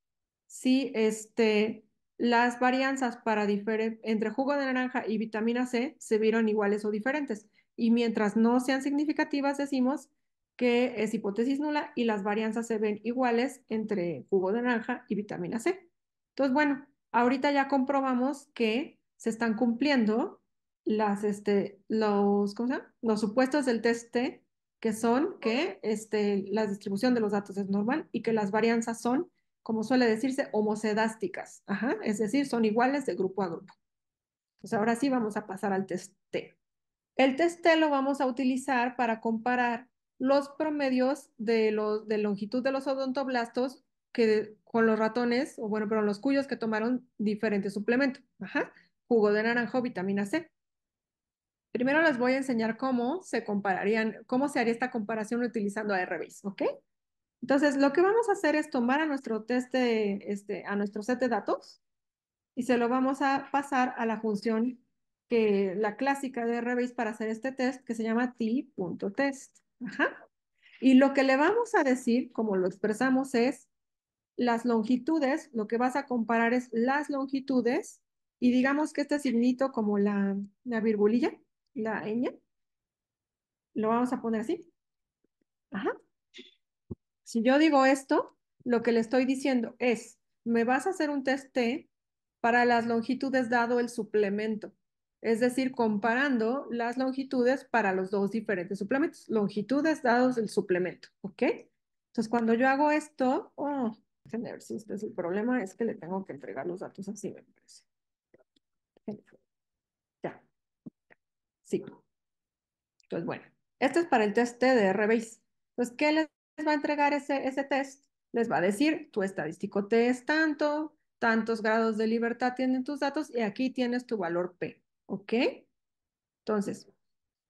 si este, las varianzas para entre jugo de naranja y vitamina C se vieron iguales o diferentes. Y mientras no sean significativas, decimos que es hipótesis nula y las varianzas se ven iguales entre jugo de naranja y vitamina C. Entonces, bueno, ahorita ya comprobamos que se están cumpliendo las, este, los, los supuestos del test T, que son que este, la distribución de los datos es normal y que las varianzas son, como suele decirse, homocedásticas, Ajá, es decir, son iguales de grupo a grupo. Entonces, ahora sí vamos a pasar al test T. El test T lo vamos a utilizar para comparar los promedios de, los, longitud de los odontoblastos que con los ratones, o bueno, pero los cuyos que tomaron diferentes suplementos. jugo de naranjo, vitamina C. Primero les voy a enseñar cómo se compararían, cómo se haría esta comparación utilizando base ¿ok? Entonces, lo que vamos a hacer es tomar a nuestro test, este, a nuestro set de datos y se lo vamos a pasar a la función que la clásica de RBIS para hacer este test que se llama t.test. Ajá. Y lo que le vamos a decir, como lo expresamos, es las longitudes, lo que vas a comparar es las longitudes, y digamos que este signito como la, virgulilla, la ñ, lo vamos a poner así. Ajá. Si yo digo esto, lo que le estoy diciendo es, me vas a hacer un test T para las longitudes dado el suplemento es decir, comparando las longitudes para los dos diferentes suplementos, longitudes dados del suplemento, ¿ok? Entonces, cuando yo hago esto, oh, tener si este es el problema, es que le tengo que entregar los datos así, me parece. Ya. Sí. Entonces, bueno, esto es para el test de Base. Entonces, ¿qué les va a entregar ese, ese test? Les va a decir, tu estadístico T es tanto, tantos grados de libertad tienen tus datos y aquí tienes tu valor P. ¿Ok? Entonces,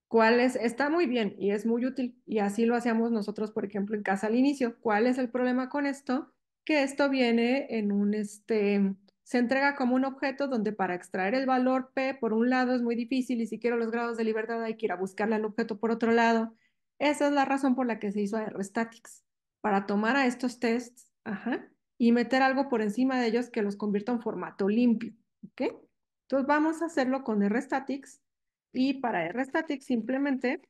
¿cuál es? Está muy bien y es muy útil y así lo hacíamos nosotros, por ejemplo, en casa al inicio. ¿Cuál es el problema con esto? Que esto viene en un, este, se entrega como un objeto donde para extraer el valor P, por un lado, es muy difícil y si quiero los grados de libertad hay que ir a buscarle al objeto por otro lado. Esa es la razón por la que se hizo Aerostatics, para tomar a estos tests ajá, y meter algo por encima de ellos que los convierta en formato limpio. ¿ok? Entonces vamos a hacerlo con RStatics y para RStatics simplemente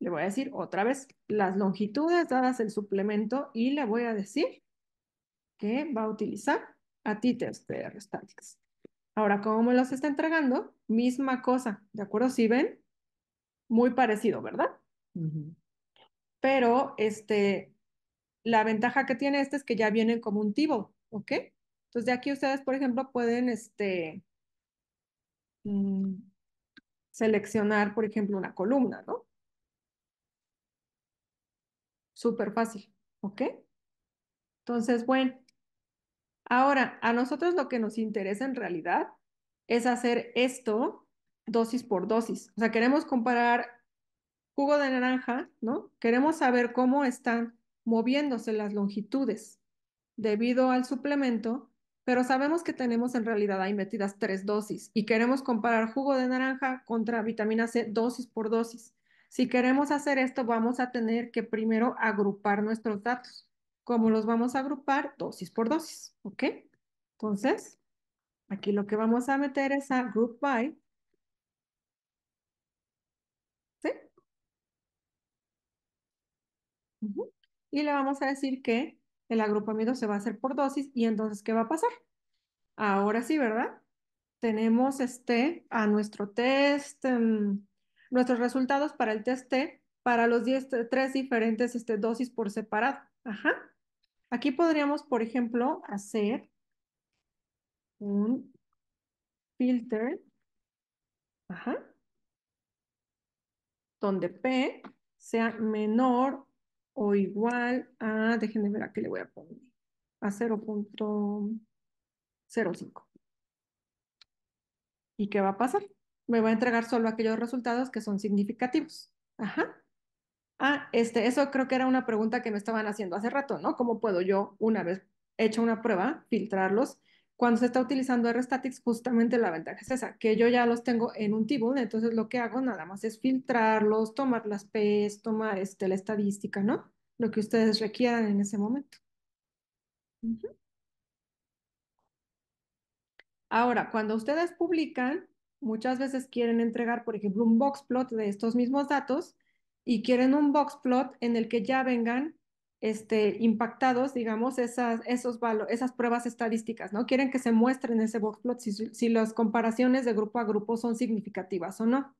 le voy a decir otra vez las longitudes dadas el suplemento y le voy a decir que va a utilizar a títulos de RStatics. Ahora, ¿cómo me los está entregando? Misma cosa, ¿de acuerdo? Si ven, muy parecido, ¿verdad? Pero este, la ventaja que tiene este es que ya vienen como un tivo, ¿ok? Entonces, de aquí ustedes, por ejemplo, pueden este, Mm, seleccionar, por ejemplo, una columna, ¿no? Súper fácil, ¿ok? Entonces, bueno, ahora a nosotros lo que nos interesa en realidad es hacer esto dosis por dosis. O sea, queremos comparar jugo de naranja, ¿no? Queremos saber cómo están moviéndose las longitudes debido al suplemento pero sabemos que tenemos en realidad ahí metidas tres dosis y queremos comparar jugo de naranja contra vitamina C dosis por dosis. Si queremos hacer esto, vamos a tener que primero agrupar nuestros datos. ¿Cómo los vamos a agrupar? Dosis por dosis, ¿ok? Entonces, aquí lo que vamos a meter es a group by. ¿Sí? Y le vamos a decir que el agrupamiento se va a hacer por dosis y entonces, ¿qué va a pasar? Ahora sí, ¿verdad? Tenemos este, a nuestro test, em, nuestros resultados para el test T para los tres diferentes este, dosis por separado. Ajá. Aquí podríamos, por ejemplo, hacer un filter, ajá, donde P sea menor o igual a, déjenme ver aquí le voy a poner, a 0.05. ¿Y qué va a pasar? Me va a entregar solo aquellos resultados que son significativos. Ajá. Ah, este, eso creo que era una pregunta que me estaban haciendo hace rato, ¿no? ¿Cómo puedo yo, una vez hecha una prueba, filtrarlos cuando se está utilizando RStatics, justamente la ventaja es esa, que yo ya los tengo en un tibble, entonces lo que hago nada más es filtrarlos, tomar las P's, tomar este, la estadística, ¿no? Lo que ustedes requieran en ese momento. Ahora, cuando ustedes publican, muchas veces quieren entregar, por ejemplo, un box plot de estos mismos datos y quieren un box plot en el que ya vengan este, impactados, digamos, esas, esos pruebas estadísticas, ¿no? Quieren que se muestren ese boxplot si, si las comparaciones de grupo a grupo son significativas o no.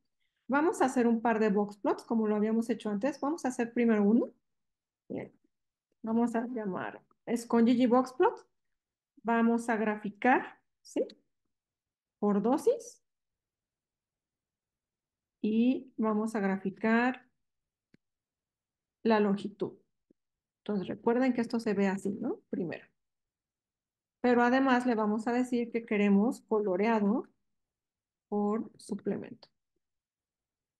Vamos a hacer un par de boxplots, como lo habíamos hecho antes. Vamos a hacer primero uno. Vamos a llamar, es boxplot Vamos a graficar, ¿sí? Por dosis. Y vamos a graficar la longitud. Entonces recuerden que esto se ve así, ¿no? Primero. Pero además le vamos a decir que queremos coloreado por suplemento.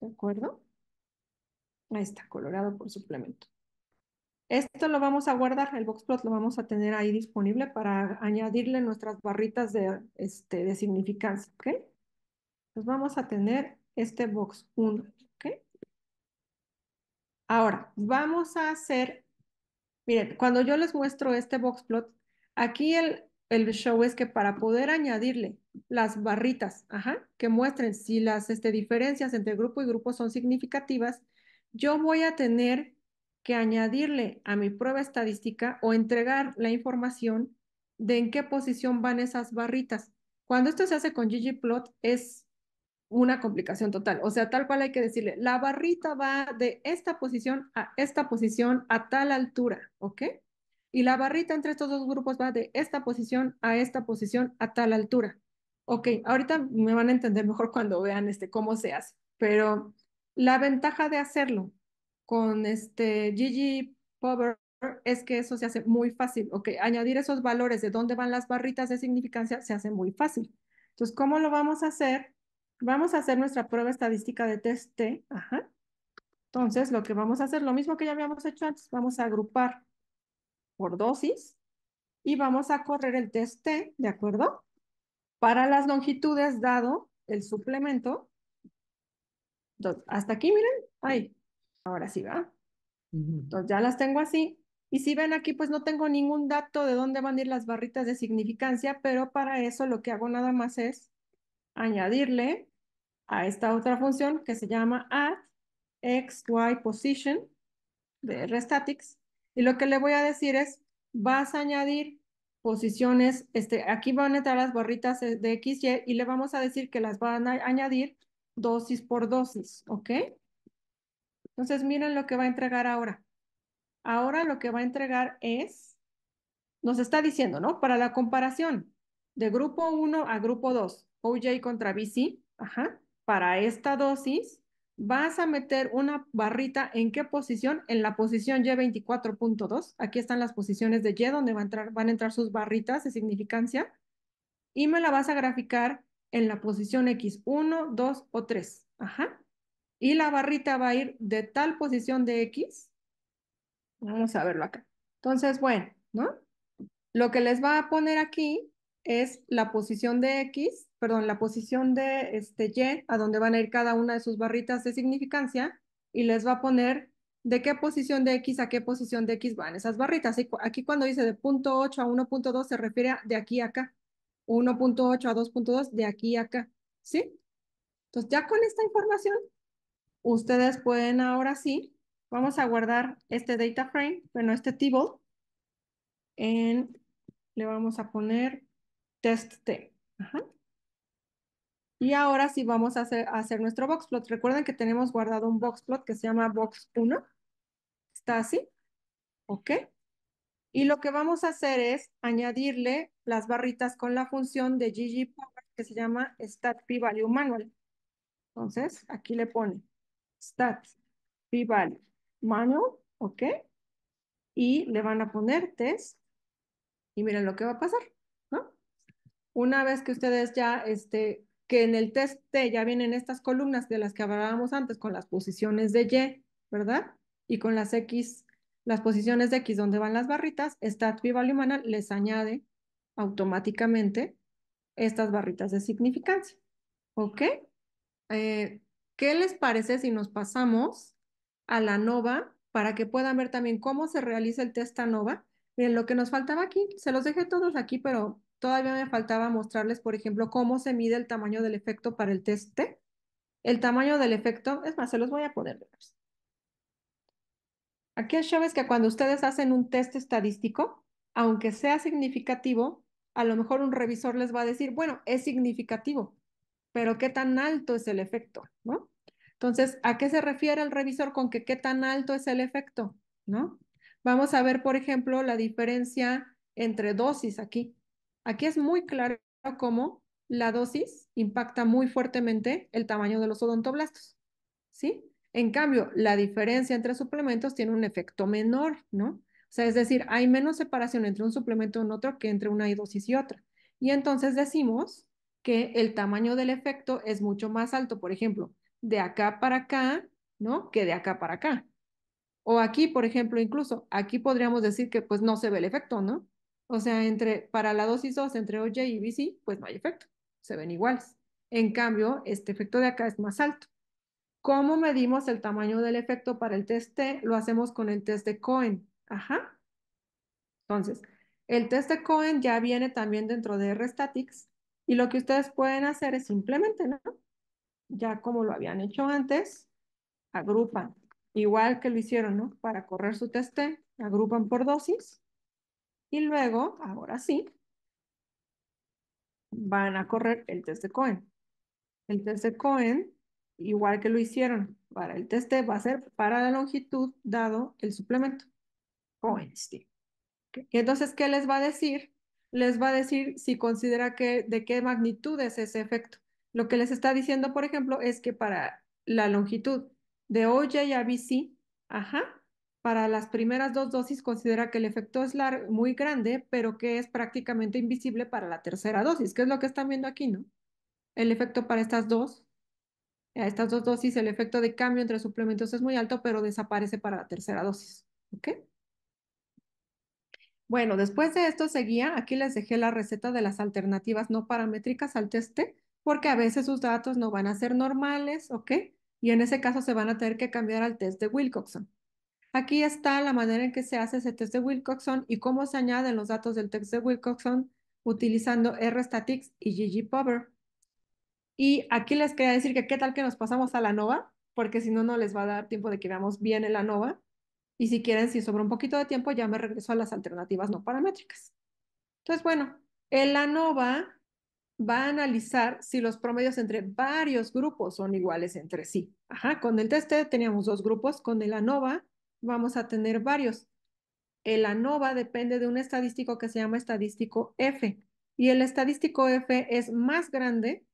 ¿De acuerdo? Ahí está, coloreado por suplemento. Esto lo vamos a guardar, el boxplot lo vamos a tener ahí disponible para añadirle nuestras barritas de, este, de significancia, ¿ok? Entonces vamos a tener este box 1, ¿ok? Ahora, vamos a hacer Miren, cuando yo les muestro este boxplot, aquí el, el show es que para poder añadirle las barritas, ajá, que muestren si las este, diferencias entre grupo y grupo son significativas, yo voy a tener que añadirle a mi prueba estadística o entregar la información de en qué posición van esas barritas. Cuando esto se hace con ggplot es una complicación total. O sea, tal cual hay que decirle, la barrita va de esta posición a esta posición a tal altura, ¿ok? Y la barrita entre estos dos grupos va de esta posición a esta posición a tal altura. Ok, ahorita me van a entender mejor cuando vean este, cómo se hace, pero la ventaja de hacerlo con este gg Power es que eso se hace muy fácil, ok, añadir esos valores de dónde van las barritas de significancia se hace muy fácil. Entonces, ¿cómo lo vamos a hacer? Vamos a hacer nuestra prueba estadística de test T. Entonces, lo que vamos a hacer, lo mismo que ya habíamos hecho antes, vamos a agrupar por dosis y vamos a correr el test T, ¿de acuerdo? Para las longitudes dado el suplemento. hasta aquí, miren, ahí, ahora sí va. Entonces, ya las tengo así. Y si ven aquí, pues no tengo ningún dato de dónde van a ir las barritas de significancia, pero para eso lo que hago nada más es añadirle a esta otra función que se llama add xy position de statics Y lo que le voy a decir es, vas a añadir posiciones, este, aquí van a entrar las barritas de x, y, y le vamos a decir que las van a añadir dosis por dosis, ¿ok? Entonces miren lo que va a entregar ahora. Ahora lo que va a entregar es, nos está diciendo, ¿no? Para la comparación de grupo 1 a grupo 2, OJ contra BC, ajá para esta dosis, vas a meter una barrita en qué posición, en la posición Y24.2. Aquí están las posiciones de Y donde van a entrar sus barritas de significancia. Y me la vas a graficar en la posición X1, 2 o 3. Ajá. Y la barrita va a ir de tal posición de X. Vamos a verlo acá. Entonces, bueno, ¿no? Lo que les va a poner aquí es la posición de X, perdón, la posición de este Y, a donde van a ir cada una de sus barritas de significancia, y les va a poner de qué posición de X a qué posición de X van esas barritas. aquí cuando dice de 0.8 a 1.2 se refiere a de aquí a acá, 1.8 a 2.2 de aquí a acá, ¿sí? Entonces ya con esta información, ustedes pueden ahora sí, vamos a guardar este data frame, bueno, este table, en, le vamos a poner test T. Y ahora sí vamos a hacer, nuestro boxplot. Recuerden que tenemos guardado un boxplot que se llama box 1. Está así. ¿Ok? Y lo que vamos a hacer es añadirle las barritas con la función de ggpower que se llama stat p-value manual. Entonces, aquí le pone stat p manual, ¿ok? Y le van a poner test. Y miren lo que va a pasar una vez que ustedes ya, este, que en el test T ya vienen estas columnas de las que hablábamos antes con las posiciones de Y, ¿verdad? Y con las X, las posiciones de X donde van las barritas, Stat les añade automáticamente estas barritas de significancia. ¿Ok? Eh, ¿Qué les parece si nos pasamos a la NOVA para que puedan ver también cómo se realiza el test ANOVA? Miren, lo que nos faltaba aquí, se los dejé todos aquí, pero Todavía me faltaba mostrarles, por ejemplo, cómo se mide el tamaño del efecto para el test T. El tamaño del efecto, es más, se los voy a poner. Aquí el show es que cuando ustedes hacen un test estadístico, aunque sea significativo, a lo mejor un revisor les va a decir, bueno, es significativo, pero ¿qué tan alto es el efecto? ¿No? Entonces, ¿a qué se refiere el revisor con que qué tan alto es el efecto? ¿No? Vamos a ver, por ejemplo, la diferencia entre dosis aquí. Aquí es muy claro cómo la dosis impacta muy fuertemente el tamaño de los odontoblastos, ¿sí? En cambio, la diferencia entre suplementos tiene un efecto menor, ¿no? O sea, es decir, hay menos separación entre un suplemento y un otro que entre una dosis y otra. Y entonces decimos que el tamaño del efecto es mucho más alto, por ejemplo, de acá para acá, ¿no? Que de acá para acá. O aquí, por ejemplo, incluso aquí podríamos decir que pues no se ve el efecto, ¿no? O sea, entre, para la dosis 2, entre OJ y BC, pues no hay efecto, se ven iguales. En cambio, este efecto de acá es más alto. ¿Cómo medimos el tamaño del efecto para el test T? Lo hacemos con el test de Cohen. Ajá. Entonces, el test de Cohen ya viene también dentro de R-Statics. y lo que ustedes pueden hacer es simplemente, ¿no? Ya como lo habían hecho antes, agrupan. Igual que lo hicieron, ¿no? Para correr su test T, agrupan por dosis y luego, ahora sí, van a correr el test de Cohen. El test de Cohen, igual que lo hicieron para el test va a ser para la longitud dado el suplemento. Cohen, sí. entonces, ¿qué les va a decir? Les va a decir si considera que de qué magnitud es ese efecto. Lo que les está diciendo, por ejemplo, es que para la longitud de OJ y BC, ajá, para las primeras dos dosis considera que el efecto es muy grande, pero que es prácticamente invisible para la tercera dosis, que es lo que están viendo aquí, ¿no? El efecto para estas dos, a estas dos dosis, el efecto de cambio entre suplementos es muy alto, pero desaparece para la tercera dosis, ¿ok? Bueno, después de esto seguía, aquí les dejé la receta de las alternativas no paramétricas al teste, porque a veces sus datos no van a ser normales, ¿ok? Y en ese caso se van a tener que cambiar al test de Wilcoxon. Aquí está la manera en que se hace ese test de Wilcoxon y cómo se añaden los datos del test de Wilcoxon utilizando R-Statics y Power. Y aquí les quería decir que qué tal que nos pasamos a la NOVA, porque si no, no les va a dar tiempo de que veamos bien en la NOVA. Y si quieren, si sobra un poquito de tiempo, ya me regreso a las alternativas no paramétricas. Entonces, bueno, en la NOVA va a analizar si los promedios entre varios grupos son iguales entre sí. Ajá, con el test teníamos dos grupos, con el ANOVA vamos a tener varios. El ANOVA depende de un estadístico que se llama estadístico F. Y el estadístico F es más grande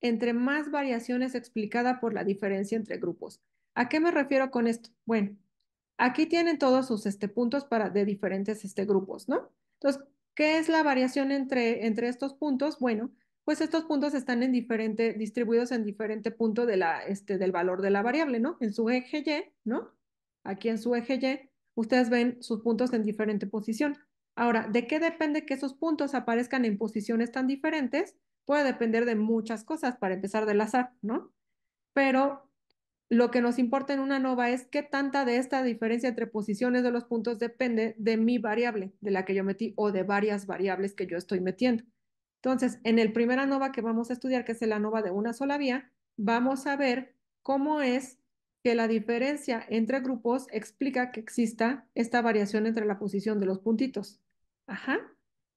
entre más variaciones explicada por la diferencia entre grupos. ¿A qué me refiero con esto? Bueno, aquí tienen todos sus este, puntos para, de diferentes este, grupos, ¿no? Entonces, ¿qué es la variación entre, entre estos puntos? Bueno, pues estos puntos están en diferente, distribuidos en diferente punto de la, este, del valor de la variable, ¿no? En su eje Y, ¿no? aquí en su eje Y, ustedes ven sus puntos en diferente posición. Ahora, ¿de qué depende que esos puntos aparezcan en posiciones tan diferentes? Puede depender de muchas cosas, para empezar del azar, ¿no? Pero lo que nos importa en una nova es qué tanta de esta diferencia entre posiciones de los puntos depende de mi variable, de la que yo metí, o de varias variables que yo estoy metiendo. Entonces, en el primer nova que vamos a estudiar, que es la nova de una sola vía, vamos a ver cómo es que la diferencia entre grupos explica que exista esta variación entre la posición de los puntitos. Ajá.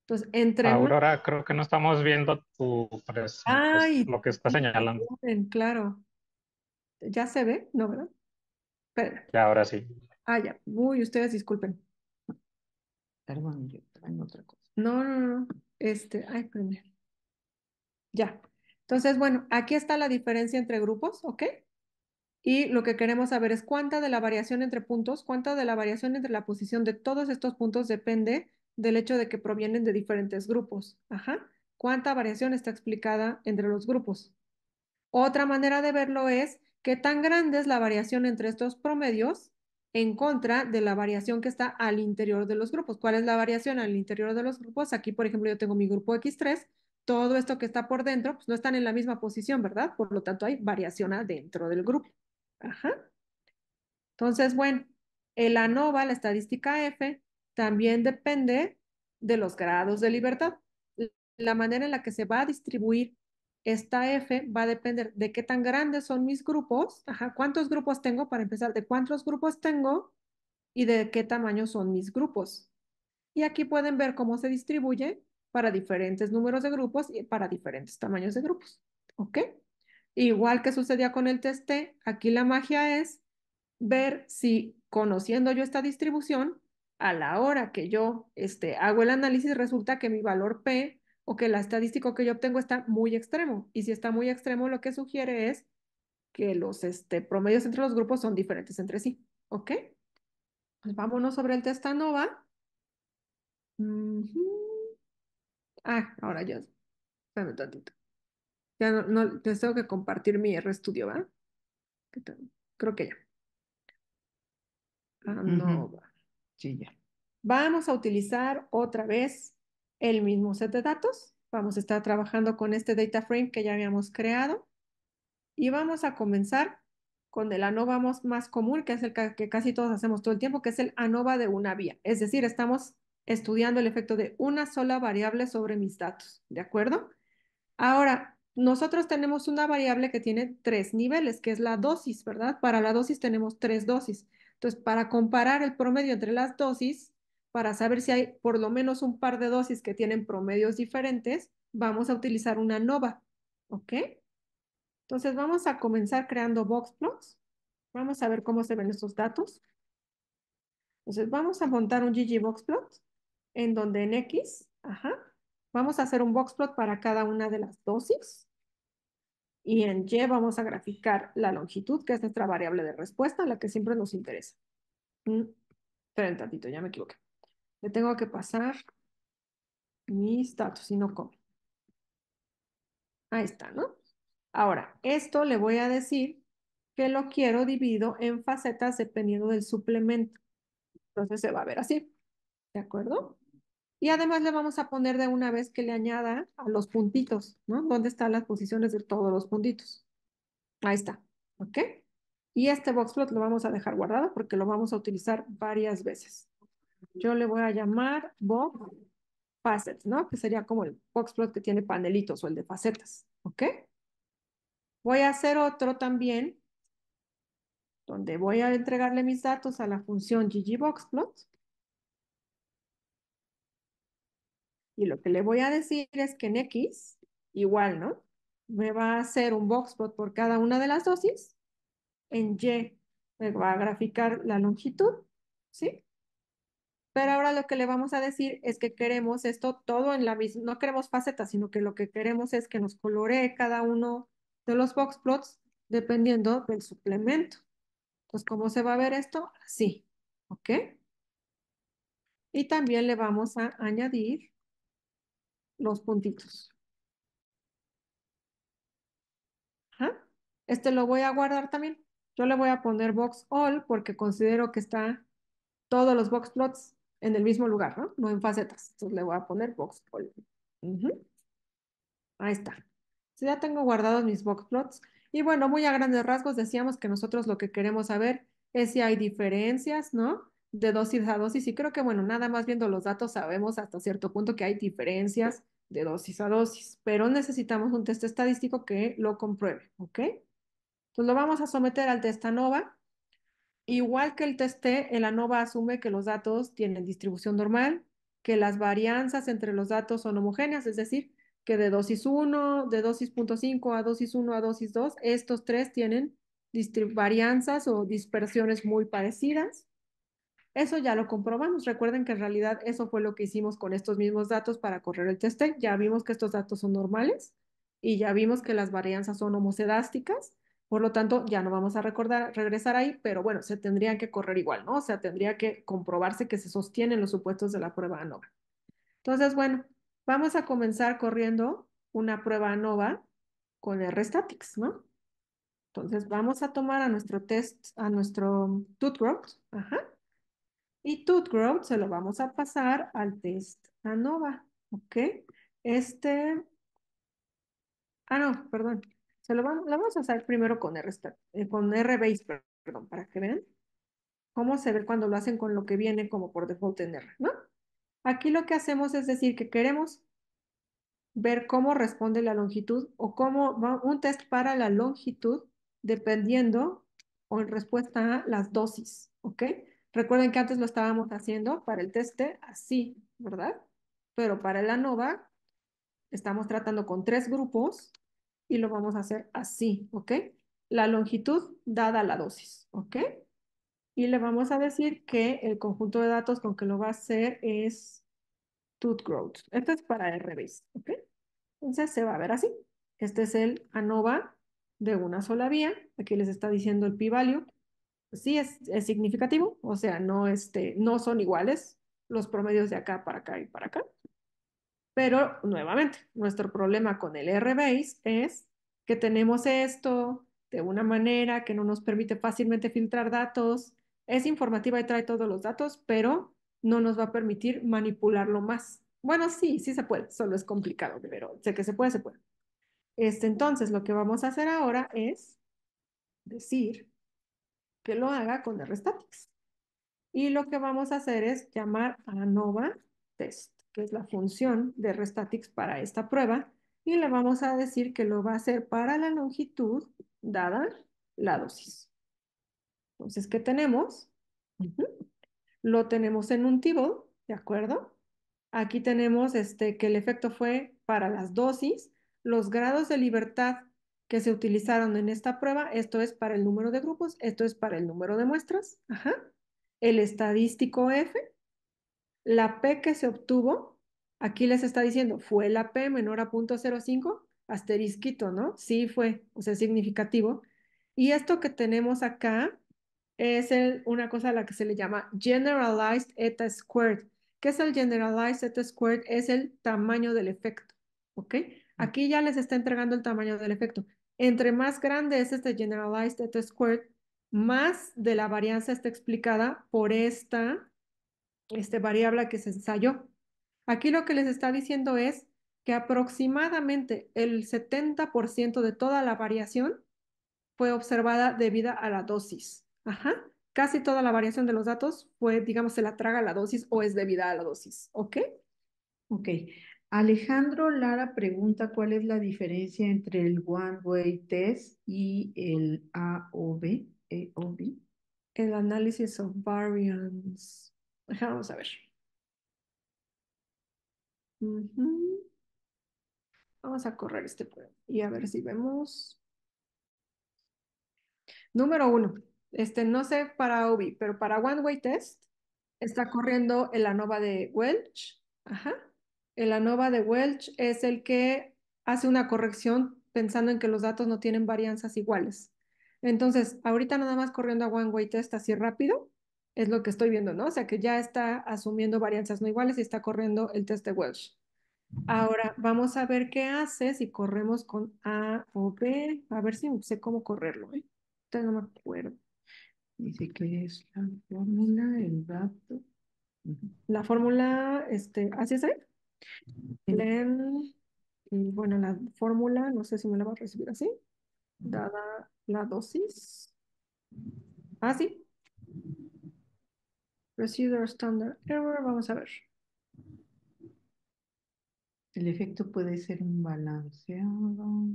Entonces, entre... Aurora, creo que no estamos viendo tu lo que está señalando. Claro. ¿Ya se ve? ¿No, verdad? Ya, ahora sí. Ah, ya. Uy, ustedes disculpen. Perdón, otra cosa. No, no, no. Este, ay, primero. Ya. Entonces, bueno, aquí está la diferencia entre grupos, ¿ok? Y lo que queremos saber es cuánta de la variación entre puntos, cuánta de la variación entre la posición de todos estos puntos depende del hecho de que provienen de diferentes grupos. Ajá. ¿Cuánta variación está explicada entre los grupos? Otra manera de verlo es qué tan grande es la variación entre estos promedios en contra de la variación que está al interior de los grupos. ¿Cuál es la variación al interior de los grupos? Aquí, por ejemplo, yo tengo mi grupo X3, todo esto que está por dentro, pues, no están en la misma posición, ¿verdad? Por lo tanto, hay variación adentro del grupo. Ajá. Entonces, bueno, el ANOVA, la estadística F, también depende de los grados de libertad. La manera en la que se va a distribuir esta F va a depender de qué tan grandes son mis grupos, ajá, cuántos grupos tengo para empezar, de cuántos grupos tengo y de qué tamaño son mis grupos. Y aquí pueden ver cómo se distribuye para diferentes números de grupos y para diferentes tamaños de grupos. ¿Ok? Igual que sucedía con el test T, aquí la magia es ver si conociendo yo esta distribución, a la hora que yo este, hago el análisis resulta que mi valor P o que la estadística que yo obtengo está muy extremo. Y si está muy extremo, lo que sugiere es que los este, promedios entre los grupos son diferentes entre sí. ¿Ok? Pues vámonos sobre el test ANOVA. Ah, ahora ya. tantito. Ya no, tengo que compartir mi RStudio, ¿va? Creo que ya. Anova. Ah, vamos a utilizar otra vez el mismo set de datos. Vamos a estar trabajando con este data frame que ya habíamos creado. Y vamos a comenzar con el ANOVA más común, que es el que casi todos hacemos todo el tiempo, que es el ANOVA de una vía. Es decir, estamos estudiando el efecto de una sola variable sobre mis datos, ¿de acuerdo? Ahora, nosotros tenemos una variable que tiene tres niveles, que es la dosis, ¿verdad? Para la dosis tenemos tres dosis. Entonces, para comparar el promedio entre las dosis, para saber si hay por lo menos un par de dosis que tienen promedios diferentes, vamos a utilizar una nova, ¿ok? Entonces, vamos a comenzar creando boxplots. Vamos a ver cómo se ven estos datos. Entonces, vamos a montar un ggboxplot en donde en X, ajá, vamos a hacer un boxplot para cada una de las dosis y en Y vamos a graficar la longitud, que es nuestra variable de respuesta, la que siempre nos interesa. Mm, esperen un tantito, ya me equivoqué. Le tengo que pasar mi datos y no ¿cómo? Ahí está, ¿no? Ahora, esto le voy a decir que lo quiero dividido en facetas dependiendo del suplemento. Entonces se va a ver así, ¿de acuerdo? Y además le vamos a poner de una vez que le añada a los puntitos, ¿no? ¿Dónde están las posiciones de todos los puntitos? Ahí está, ¿ok? Y este boxplot lo vamos a dejar guardado porque lo vamos a utilizar varias veces. Yo le voy a llamar box ¿no? Que sería como el boxplot que tiene panelitos o el de facetas, ¿ok? Voy a hacer otro también donde voy a entregarle mis datos a la función ggboxplot y lo que le voy a decir es que en X, igual, ¿no? Me va a hacer un boxplot por cada una de las dosis. En Y me va a graficar la longitud, ¿sí? Pero ahora lo que le vamos a decir es que queremos esto todo en la misma, no queremos facetas, sino que lo que queremos es que nos coloree cada uno de los boxplots dependiendo del suplemento. Entonces, ¿cómo se va a ver esto? Así, ¿ok? Y también le vamos a añadir los puntitos. Este lo voy a guardar también. Yo le voy a poner box all porque considero que está todos los box plots en el mismo lugar, ¿no? No en facetas. Entonces le voy a poner box all. Ahí está. ya tengo guardados mis box plots. Y bueno, muy a grandes rasgos decíamos que nosotros lo que queremos saber es si hay diferencias, ¿no? de dosis a dosis y creo que, bueno, nada más viendo los datos sabemos hasta cierto punto que hay diferencias de dosis a dosis, pero necesitamos un test estadístico que lo compruebe, ¿ok? Entonces lo vamos a someter al test ANOVA. Igual que el test T, el ANOVA asume que los datos tienen distribución normal, que las varianzas entre los datos son homogéneas, es decir, que de dosis 1, de dosis 0.5 a dosis 1 a dosis 2, estos tres tienen varianzas o dispersiones muy parecidas eso ya lo comprobamos. Recuerden que en realidad eso fue lo que hicimos con estos mismos datos para correr el test-test. Ya vimos que estos datos son normales y ya vimos que las varianzas son homocedásticas. Por lo tanto, ya no vamos a recordar, regresar ahí, pero bueno, se tendrían que correr igual, ¿no? O sea, tendría que comprobarse que se sostienen los supuestos de la prueba ANOVA. Entonces, bueno, vamos a comenzar corriendo una prueba ANOVA con R-Statics, ¿no? Entonces, vamos a tomar a nuestro test, a nuestro ajá, y ToothGrowth growth se lo vamos a pasar al test ANOVA, ¿ok? Este, ah no, perdón, se lo vamos, a hacer primero con R, eh, con R base, perdón, para que vean cómo se ve cuando lo hacen con lo que viene como por default en R, ¿no? Aquí lo que hacemos es decir que queremos ver cómo responde la longitud o cómo va un test para la longitud dependiendo o en respuesta a las dosis, ¿ok? Recuerden que antes lo estábamos haciendo para el teste así, ¿verdad? Pero para el ANOVA estamos tratando con tres grupos y lo vamos a hacer así, ¿ok? La longitud dada la dosis, ¿ok? Y le vamos a decir que el conjunto de datos con que lo va a hacer es tooth growth. Esto es para el revés, ¿ok? Entonces se va a ver así. Este es el ANOVA de una sola vía. Aquí les está diciendo el p-value sí es, significativo, o sea, no, este, no son iguales los promedios de acá para acá y para acá. Pero nuevamente, nuestro problema con el R-Base es que tenemos esto de una manera que no nos permite fácilmente filtrar datos. Es informativa y trae todos los datos, pero no nos va a permitir manipularlo más. Bueno, sí, sí se puede, solo es complicado, pero sé que se puede, se puede. Este, entonces, lo que vamos a hacer ahora es decir lo haga con RStatics. Y lo que vamos a hacer es llamar a nova test, que es la función de RStatics para esta prueba, y le vamos a decir que lo va a hacer para la longitud dada la dosis. Entonces, ¿qué tenemos? Lo tenemos en un table, ¿de acuerdo? Aquí tenemos este, que el efecto fue para las dosis, los grados de libertad que se utilizaron en esta prueba, esto es para el número de grupos, esto es para el número de muestras, el estadístico F, la P que se obtuvo, aquí les está diciendo, fue la P menor a 0.05, asterisquito, ¿no? Sí fue, o sea, significativo. Y esto que tenemos acá es el, una cosa a la que se le llama Generalized Eta Squared. ¿Qué es el Generalized Eta Squared? Es el tamaño del efecto, ¿ok? Mm. Aquí ya les está entregando el tamaño del efecto. Entre más grande es este generalized eta este squared, más de la varianza está explicada por esta este variable que se ensayó. Aquí lo que les está diciendo es que aproximadamente el 70% de toda la variación fue observada debido a la dosis. Ajá. Casi toda la variación de los datos fue, digamos, se la traga la dosis o es debida a la dosis. ¿Ok? Ok. Alejandro Lara pregunta cuál es la diferencia entre el One Way Test y el AOB. El análisis of variance. Vamos a ver. Vamos a correr este y a ver si vemos. Número uno. Este, no sé para OBI pero para One Way Test está corriendo el ANOVA de Welch. Ajá el ANOVA de Welch es el que hace una corrección pensando en que los datos no tienen varianzas iguales. Entonces, ahorita nada más corriendo a One Way Test así rápido, es lo que estoy viendo, ¿no? O sea, que ya está asumiendo varianzas no iguales y está corriendo el test de Welch. Ahora, vamos a ver qué hace si corremos con A o B. A ver si sé cómo correrlo, ¿eh? no me acuerdo. Dice que es la fórmula, el dato. La fórmula, este, ¿así es ahí? Eh? y mm, bueno, la fórmula, no sé si me la va a recibir así, dada la dosis. Ah, sí. Residual Standard Error, vamos a ver. El efecto puede ser un balanceado.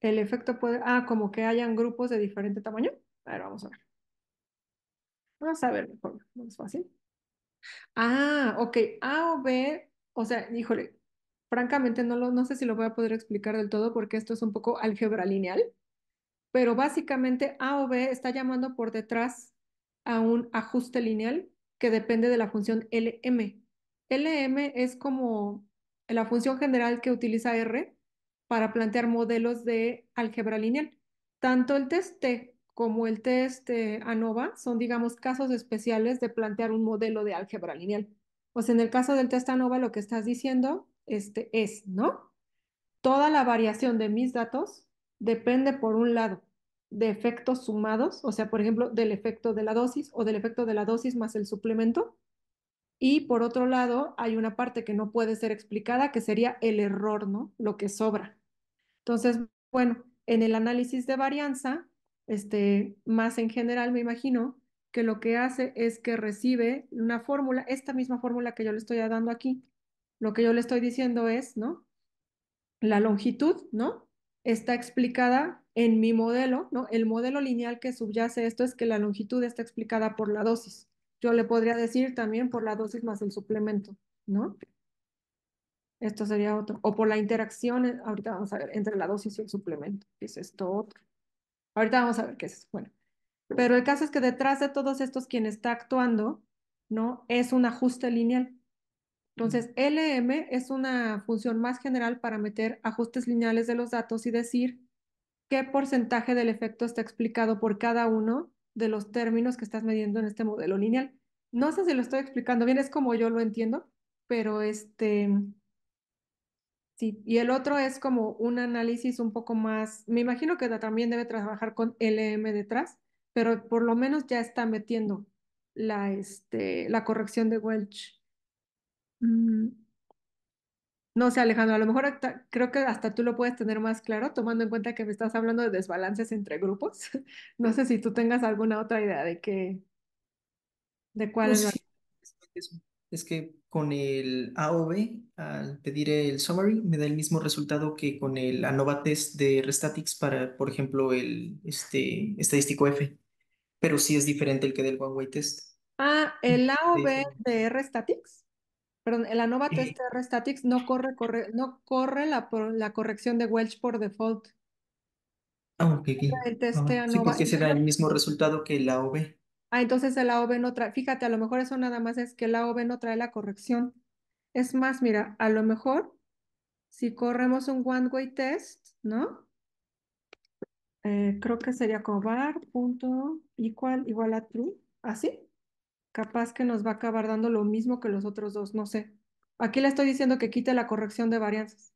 El efecto puede, ah, como que hayan grupos de diferente tamaño. A ver, vamos a ver. Vamos a ver mejor, más fácil. Ah, ok. A o B o sea, híjole, francamente no, lo, no sé si lo voy a poder explicar del todo porque esto es un poco álgebra lineal, pero básicamente A o B está llamando por detrás a un ajuste lineal que depende de la función Lm. Lm es como la función general que utiliza R para plantear modelos de álgebra lineal. Tanto el test T como el test eh, ANOVA son, digamos, casos especiales de plantear un modelo de álgebra lineal. Pues en el caso del testanova lo que estás diciendo este, es, ¿no? Toda la variación de mis datos depende, por un lado, de efectos sumados, o sea, por ejemplo, del efecto de la dosis o del efecto de la dosis más el suplemento. Y por otro lado, hay una parte que no puede ser explicada, que sería el error, ¿no? Lo que sobra. Entonces, bueno, en el análisis de varianza, este, más en general, me imagino, que lo que hace es que recibe una fórmula, esta misma fórmula que yo le estoy dando aquí. Lo que yo le estoy diciendo es, ¿no? La longitud, ¿no? Está explicada en mi modelo, ¿no? El modelo lineal que subyace esto es que la longitud está explicada por la dosis. Yo le podría decir también por la dosis más el suplemento, ¿no? Esto sería otro. O por la interacción, eh, ahorita vamos a ver, entre la dosis y el suplemento, es esto otro. Ahorita vamos a ver qué es. Bueno, pero el caso es que detrás de todos estos quien está actuando, ¿no? Es un ajuste lineal. Entonces, LM es una función más general para meter ajustes lineales de los datos y decir qué porcentaje del efecto está explicado por cada uno de los términos que estás midiendo en este modelo lineal. No sé si lo estoy explicando bien, es como yo lo entiendo, pero este... Sí, y el otro es como un análisis un poco más, me imagino que también debe trabajar con LM detrás, pero por lo menos ya está metiendo la, este, la corrección de Welch. Mm. No sé, Alejandro, a lo mejor creo que hasta tú lo puedes tener más claro, tomando en cuenta que me estás hablando de desbalances entre grupos. no sé si tú tengas alguna otra idea de qué, de cuál es pues la... Es que con el AOV, al pedir el summary, me da el mismo resultado que con el ANOVA test de Restatics para, por ejemplo, el este, estadístico F pero sí es diferente el que del One Way Test. Ah, el AOV de R-Statics, perdón, el ANOVA Test de R-Statics no corre, corre, no corre la, la corrección de Welch por default. Ah, ok, ah, El test Sí, porque será el mismo resultado que el AOV. Ah, entonces el AOV no trae, fíjate, a lo mejor eso nada más es que el AOV no trae la corrección. Es más, mira, a lo mejor si corremos un one-way test, ¿no? Eh, creo que sería como igual a true, así. Capaz que nos va a acabar dando lo mismo que los otros dos, no sé. Aquí le estoy diciendo que quite la corrección de varianzas.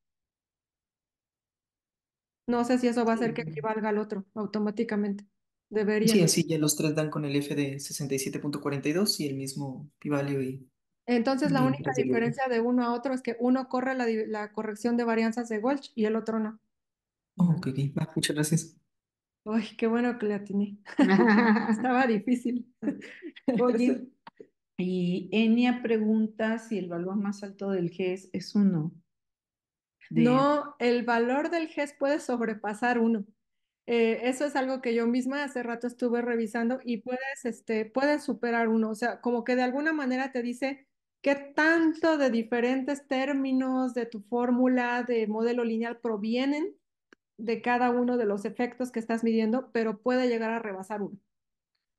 No sé si eso va a hacer que equivalga al otro automáticamente. Debería. Sí, así ya los tres dan con el F de 67.42 y el mismo p y... Entonces la única diferencia de uno a otro es que uno corre la, corrección de varianzas de Walsh y el otro no. ok, muchas gracias. Uy, qué bueno que la tiene. Estaba difícil. y Enia pregunta si el valor más alto del GES es uno.
No,
el valor del GES puede sobrepasar uno. Eh, eso es algo que yo misma hace rato estuve revisando y puedes, este, puedes superar uno. O sea, como que de alguna manera te dice qué tanto de diferentes términos de tu fórmula de modelo lineal provienen de cada uno de los efectos que estás midiendo, pero puede llegar a rebasar uno.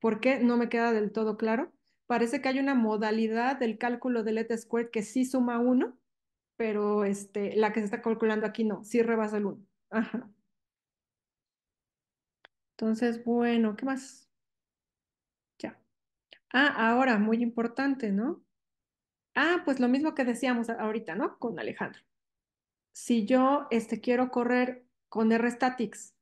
¿Por qué? No me queda del todo claro. Parece que hay una modalidad del cálculo del ET squared que sí suma uno, pero este, la que se está calculando aquí no, sí rebasa el uno. Ajá. Entonces, bueno, ¿qué más? Ya. Ah, ahora, muy importante, ¿no? Ah, pues lo mismo que decíamos ahorita, ¿no? Con Alejandro. Si yo este, quiero correr con R-Statics,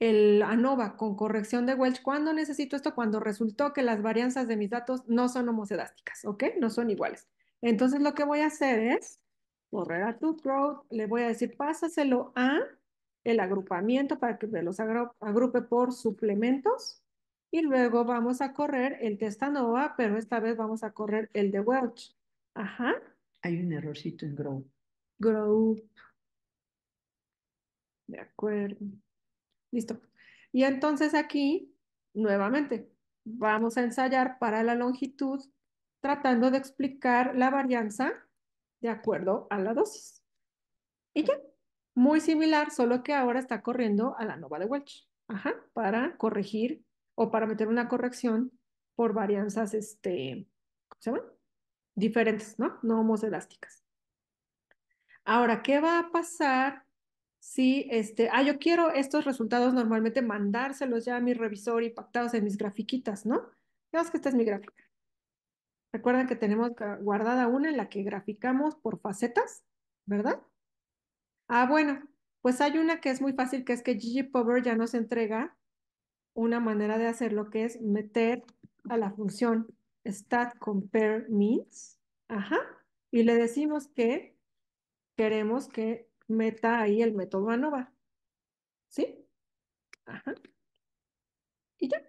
el ANOVA con corrección de Welch. ¿Cuándo necesito esto? Cuando resultó que las varianzas de mis datos no son homocedásticas, ¿ok? No son iguales. Entonces lo que voy a hacer es correr a tu pro le voy a decir pásaselo a el agrupamiento para que me los agrupe por suplementos y luego vamos a correr el test ANOVA, pero esta vez vamos a correr el de Welch. Ajá. Hay un errorcito en Grow. Grow. De acuerdo. Listo. Y entonces aquí, nuevamente, vamos a ensayar para la longitud tratando de explicar la varianza de acuerdo a la dosis. Y ya, muy similar, solo que ahora está corriendo a la nova de Welch, Ajá, para corregir o para meter una corrección por varianzas, este, ¿cómo se llama? Diferentes, ¿no? No homoselásticas. Ahora, ¿qué va a pasar Sí, este, ah, yo quiero estos resultados normalmente mandárselos ya a mi revisor y pactados en mis grafiquitas, ¿no? Veamos que esta es mi gráfica. Recuerden que tenemos guardada una en la que graficamos por facetas, ¿verdad? Ah, bueno, pues hay una que es muy fácil, que es que ggpower ya nos entrega una manera de hacer lo que es meter a la función stat compare means, ajá, y le decimos que queremos que meta ahí el método ANOVA. ¿Sí? Ajá. Y ya.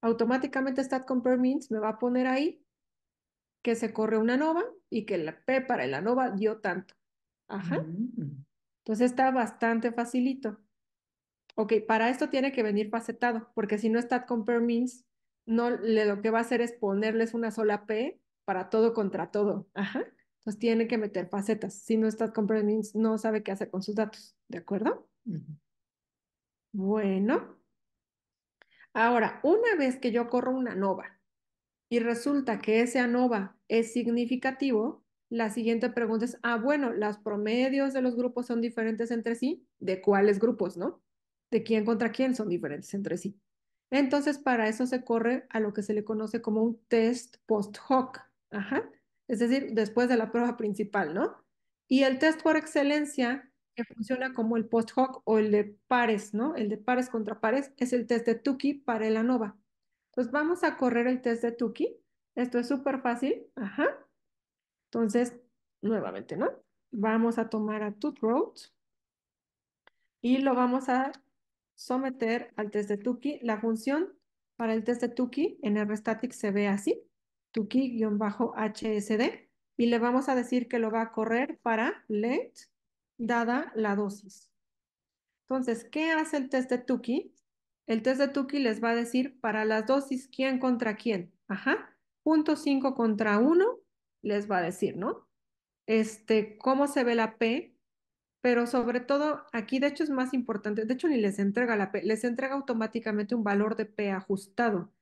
Automáticamente StatCompareMins me va a poner ahí que se corre una ANOVA y que la P para el ANOVA dio tanto. Ajá. Mm. Entonces está bastante facilito. Ok, para esto tiene que venir facetado, porque si no StatCompareMins, no, lo que va a hacer es ponerles una sola P para todo contra todo. Ajá. Entonces tiene que meter facetas. Si no estás comprendiendo, no sabe qué hacer con sus datos, ¿de acuerdo? Bueno. Ahora, una vez que yo corro una ANOVA y resulta que ese ANOVA es significativo, la siguiente pregunta es, ah, bueno, los promedios de los grupos son diferentes entre sí, ¿de cuáles grupos, no? ¿De quién contra quién son diferentes entre sí? Entonces, para eso se corre a lo que se le conoce como un test post hoc. Ajá es decir, después de la prueba principal, ¿no? Y el test por excelencia, que funciona como el post hoc o el de pares, ¿no? El de pares contra pares, es el test de Tukey para el ANOVA. Entonces vamos a correr el test de Tuki. Esto es súper fácil. Ajá. Entonces, nuevamente, ¿no? Vamos a tomar a road y lo vamos a someter al test de Tuki. La función para el test de Tuki en el Static se ve así tuki-hsd y le vamos a decir que lo va a correr para let dada la dosis. Entonces, ¿qué hace el test de tuki? El test de tuki les va a decir para las dosis quién contra quién. Ajá, punto 5 contra 1 les va a decir, ¿no? Este, cómo se ve la P, pero sobre todo aquí de hecho es más importante, de hecho ni les entrega la P, les entrega automáticamente un valor de P ajustado.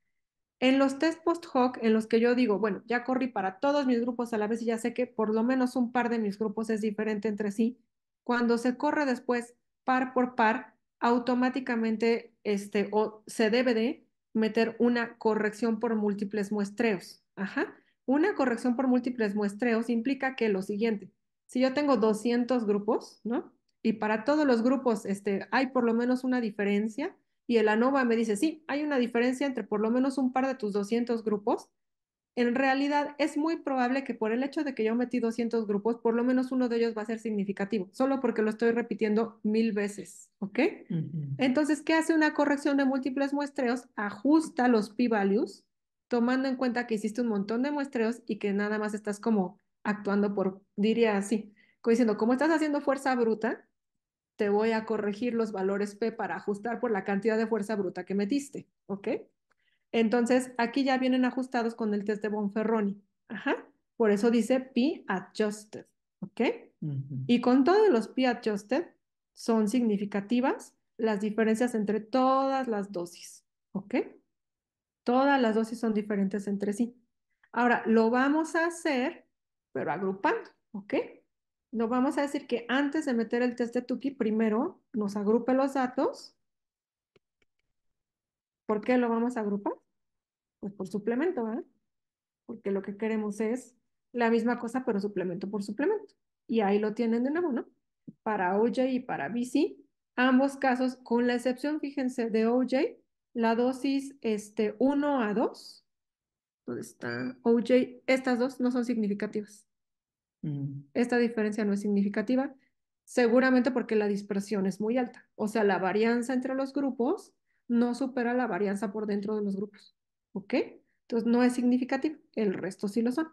En los test post hoc, en los que yo digo, bueno, ya corrí para todos mis grupos a la vez y ya sé que por lo menos un par de mis grupos es diferente entre sí, cuando se corre después par por par, automáticamente este, o se debe de meter una corrección por múltiples muestreos. Ajá. Una corrección por múltiples muestreos implica que lo siguiente, si yo tengo 200 grupos, ¿no? Y para todos los grupos este, hay por lo menos una diferencia, y el ANOVA me dice, sí, hay una diferencia entre por lo menos un par de tus 200 grupos. En realidad es muy probable que por el hecho de que yo metí 200 grupos, por lo menos uno de ellos va a ser significativo, solo porque lo estoy repitiendo mil veces, ¿ok? Entonces, ¿qué hace una corrección de múltiples muestreos? Ajusta los p-values, tomando en cuenta que hiciste un montón de muestreos y que nada más estás como actuando por, diría así, diciendo, como estás haciendo fuerza bruta, te voy a corregir los valores P para ajustar por la cantidad de fuerza bruta que metiste, ¿ok? Entonces, aquí ya vienen ajustados con el test de Bonferroni. Ajá. Por eso dice P adjusted, ¿ok? Y con todos los P adjusted son significativas las diferencias entre todas las dosis, ¿ok? Todas las dosis son diferentes entre sí. Ahora, lo vamos a hacer, pero agrupando, ¿ok? no vamos a decir que antes de meter el test de Tuki, primero nos agrupe los datos. ¿Por qué lo vamos a agrupar? Pues por suplemento, ¿verdad? Porque lo que queremos es la misma cosa, pero suplemento por suplemento. Y ahí lo tienen de nuevo, ¿no? Para OJ y para BC, ambos casos, con la excepción, fíjense, de OJ, la dosis este, 1 a 2, ¿dónde está? OJ, estas dos no son significativas. Mm. Esta diferencia no es significativa, seguramente porque la dispersión es muy alta. O sea, la varianza entre los grupos no supera la varianza por dentro de los grupos. ¿Ok? Entonces no es significativo, el resto sí lo son.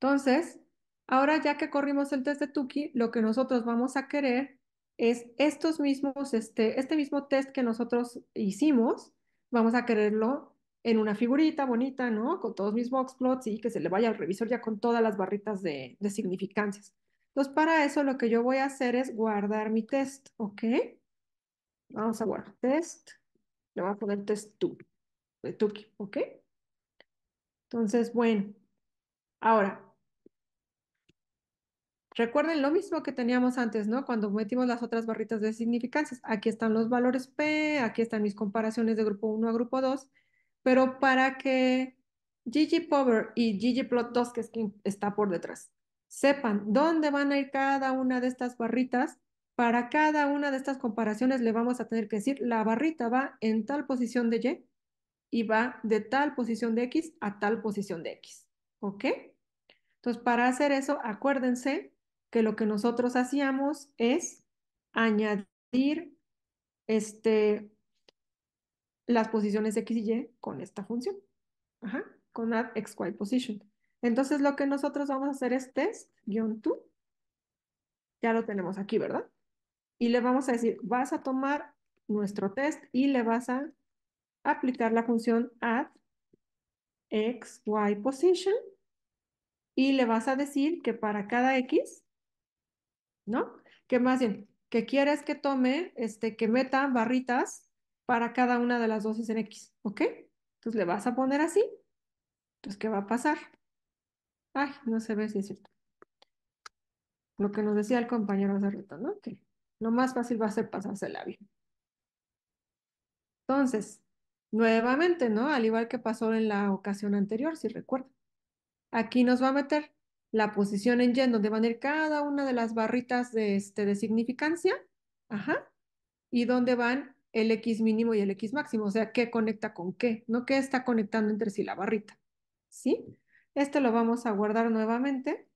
Entonces, ahora ya que corrimos el test de Tuki, lo que nosotros vamos a querer es estos mismos, este, este mismo test que nosotros hicimos, vamos a quererlo en una figurita bonita, ¿no? Con todos mis box plots y que se le vaya al revisor ya con todas las barritas de, significancias. Entonces, para eso lo que yo voy a hacer es guardar mi test, ¿ok? Vamos a guardar test. Le voy a poner test tu, de Tuki, ¿ok? Entonces, bueno, ahora, recuerden lo mismo que teníamos antes, ¿no? Cuando metimos las otras barritas de significancias. Aquí están los valores P, aquí están mis comparaciones de grupo 1 a grupo 2, pero para que Gigi Power y ggplot Plot 2, que es quien está por detrás, sepan dónde van a ir cada una de estas barritas. Para cada una de estas comparaciones le vamos a tener que decir, la barrita va en tal posición de Y y va de tal posición de X a tal posición de X. ¿Ok? Entonces, para hacer eso, acuérdense que lo que nosotros hacíamos es añadir este, las posiciones X y Y con esta función, Ajá, con add X, Y position. Entonces lo que nosotros vamos a hacer es test-to, ya lo tenemos aquí, ¿verdad? Y le vamos a decir, vas a tomar nuestro test y le vas a aplicar la función add x, y position y le vas a decir que para cada x, ¿no? Que más bien, que quieres que tome, este, que meta barritas para cada una de las dosis en X, ¿ok? Entonces le vas a poner así. Entonces, ¿qué va a pasar? Ay, no se ve si es cierto. Lo que nos decía el compañero hace rato, ¿no? Que lo más fácil va a ser pasarse el labio. Entonces, nuevamente, ¿no? Al igual que pasó en la ocasión anterior, si recuerdo. Aquí nos va a meter la posición en Y, donde van a ir cada una de las barritas de, este, de significancia, ajá, y donde van el X mínimo y el X máximo, o sea, qué conecta con qué, no qué está conectando entre sí la barrita, ¿sí? Esto lo vamos a guardar nuevamente,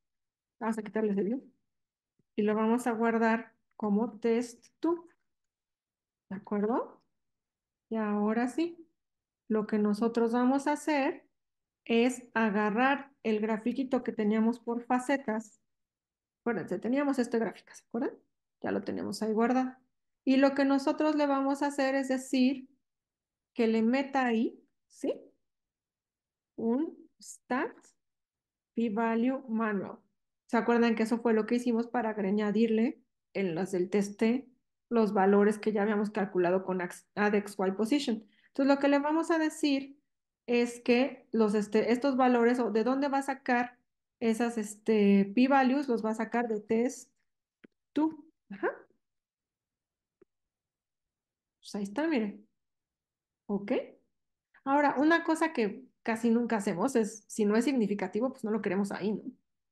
vamos a quitarles el view, y lo vamos a guardar como test2, ¿de acuerdo? Y ahora sí, lo que nosotros vamos a hacer es agarrar el grafiquito que teníamos por facetas, acuérdense, teníamos este gráfico, ¿se acuerdan? Ya lo tenemos ahí guardado y lo que nosotros le vamos a hacer es decir que le meta ahí, ¿sí? Un stat p-value manual. ¿Se acuerdan que eso fue lo que hicimos para añadirle en las del test los valores que ya habíamos calculado con y, position? Entonces lo que le vamos a decir es que los, este, estos valores, o de dónde va a sacar esas este, p-values, los va a sacar de test 2. Ajá. Pues, ahí está, miren. ¿Ok? Ahora, una cosa que casi nunca hacemos es, si no es significativo, pues no lo queremos ahí,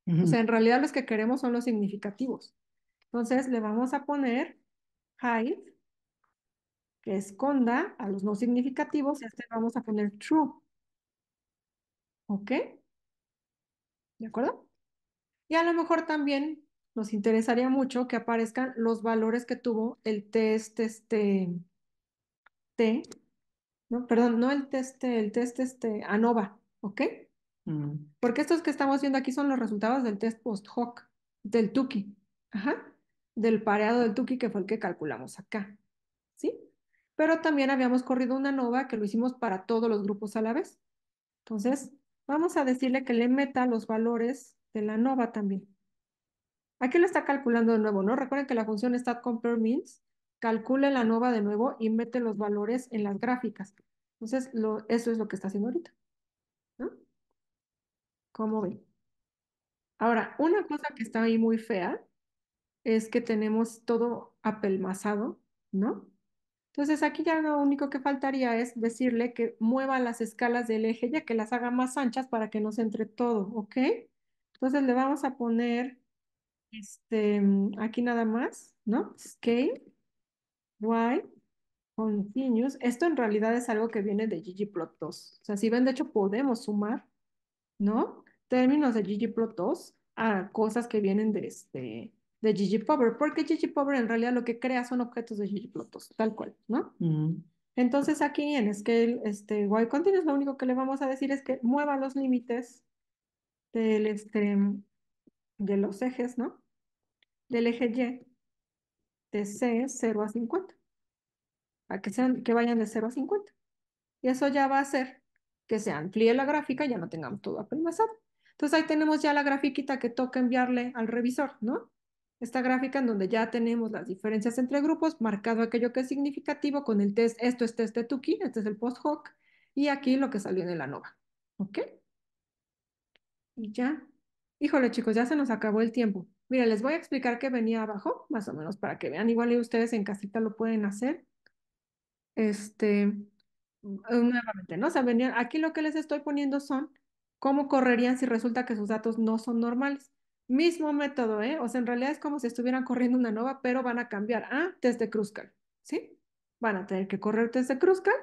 ¿no? O sea, en realidad los que queremos son los significativos. Entonces le vamos a poner hide, que esconda a los no significativos, y este vamos a poner true. ¿Ok? ¿De acuerdo? Y a lo mejor también nos interesaría mucho que aparezcan los valores que tuvo el test este, no, perdón, no el test, el test este, ANOVA, ¿ok? Mm. Porque estos que estamos viendo aquí son los resultados del test post hoc, del Tuki, del pareado del Tuki que fue el que calculamos acá, ¿sí? Pero también habíamos corrido una ANOVA que lo hicimos para todos los grupos a la vez. Entonces, vamos a decirle que le meta los valores de la ANOVA también. Aquí lo está calculando de nuevo, ¿no? Recuerden que la función está means Calcule la nueva de nuevo y mete los valores en las gráficas. Entonces, eso es lo que está haciendo ahorita. ¿no? ¿Cómo ven? Ahora, una cosa que está ahí muy fea es que tenemos todo apelmazado, ¿no? Entonces aquí ya lo único que faltaría es decirle que mueva las escalas del eje ya que las haga más anchas para que nos entre todo, ¿ok? Entonces le vamos a poner este, aquí nada más, ¿no? Scale. Why continuous. Esto en realidad es algo que viene de ggplot2. O sea, si ven, de hecho podemos sumar, ¿no? Términos de ggplot2 a cosas que vienen de este de ggpower, porque ggpower en realidad lo que crea son objetos de ggplot2, tal cual, ¿no? Mm. Entonces aquí en scale este y continuous lo único que le vamos a decir es que mueva los límites del este de los ejes, ¿no? Del eje y de C 0 a 50. A que, sean, que vayan de 0 a 50. Y eso ya va a hacer que se amplíe la gráfica y ya no tengamos todo aprimazado. Entonces ahí tenemos ya la grafiquita que toca enviarle al revisor, ¿no? Esta gráfica en donde ya tenemos las diferencias entre grupos, marcado aquello que es significativo con el test, esto es test de Tukey, este es el post hoc, y aquí lo que salió en el ANOVA, ¿ok? Y ya. Híjole chicos, ya se nos acabó el tiempo. Mira, les voy a explicar que venía abajo, más o menos, para que vean. Igual y ustedes en casita lo pueden hacer. Este, mm, eh, nuevamente, ¿no? O sea, venían, aquí lo que les estoy poniendo son cómo correrían si resulta que sus datos no son normales. Mismo método, ¿eh? O sea, en realidad es como si estuvieran corriendo una nueva, pero van a cambiar a test de Kruskal, ¿sí? Van a tener que correr test de Kruskal,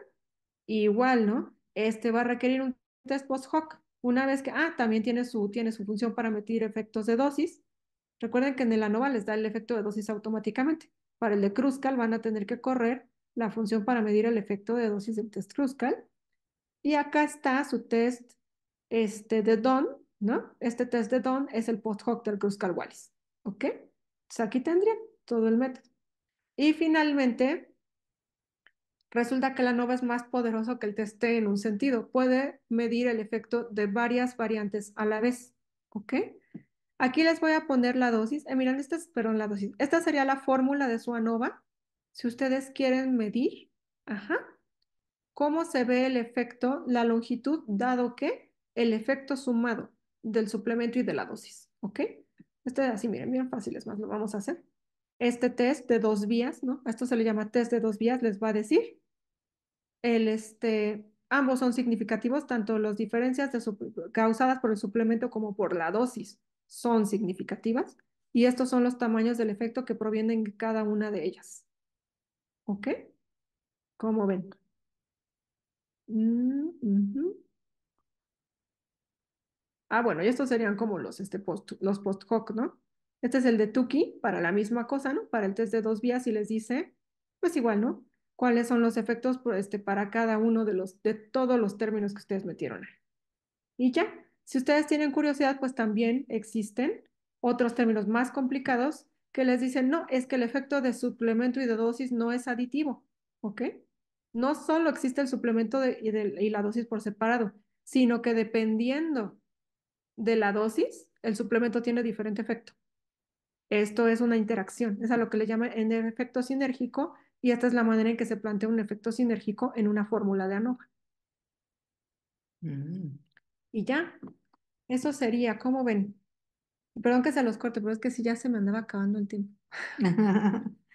igual, ¿no? Este va a requerir un test post hoc. Una vez que, ah, también tiene su, tiene su función para medir efectos de dosis, Recuerden que en el ANOVA les da el efecto de dosis automáticamente. Para el de Kruskal van a tener que correr la función para medir el efecto de dosis del test Kruskal. Y acá está su test este, de Don, ¿no? Este test de Don es el post hoc del Kruskal-Wallis, ¿ok? Entonces aquí tendría todo el método. Y finalmente, resulta que la nova es más poderoso que el test T en un sentido. Puede medir el efecto de varias variantes a la vez, ¿ok? Aquí les voy a poner la dosis. Eh, miren, esta es, la dosis. Esta sería la fórmula de su ANOVA. Si ustedes quieren medir, ajá, cómo se ve el efecto, la longitud, dado que el efecto sumado del suplemento y de la dosis, ¿ok? Este es así, miren, miren, fácil, es más, lo vamos a hacer. Este test de dos vías, ¿no? esto se le llama test de dos vías, les va a decir. El, este, ambos son significativos, tanto las diferencias causadas por el suplemento como por la dosis son significativas y estos son los tamaños del efecto que provienen de cada una de ellas. ¿Ok? ¿Cómo ven? Mm, ah, bueno, y estos serían como los, este post, los post hoc, ¿no? Este es el de Tuki para la misma cosa, ¿no? Para el test de dos vías y les dice, pues igual, ¿no? ¿Cuáles son los efectos este, para cada uno de, los, de todos los términos que ustedes metieron ahí? Y ya, si ustedes tienen curiosidad, pues también existen otros términos más complicados que les dicen, no, es que el efecto de suplemento y de dosis no es aditivo, ¿ok? No solo existe el suplemento y, la dosis por separado, sino que dependiendo de la dosis, el suplemento tiene diferente efecto. Esto es una interacción, es a lo que le llaman el efecto sinérgico y esta es la manera en que se plantea un efecto sinérgico en una fórmula de ANOVA. Mm. Y ya, eso sería, ¿cómo ven? Perdón que se los corte, pero es que sí ya se me andaba acabando el tiempo.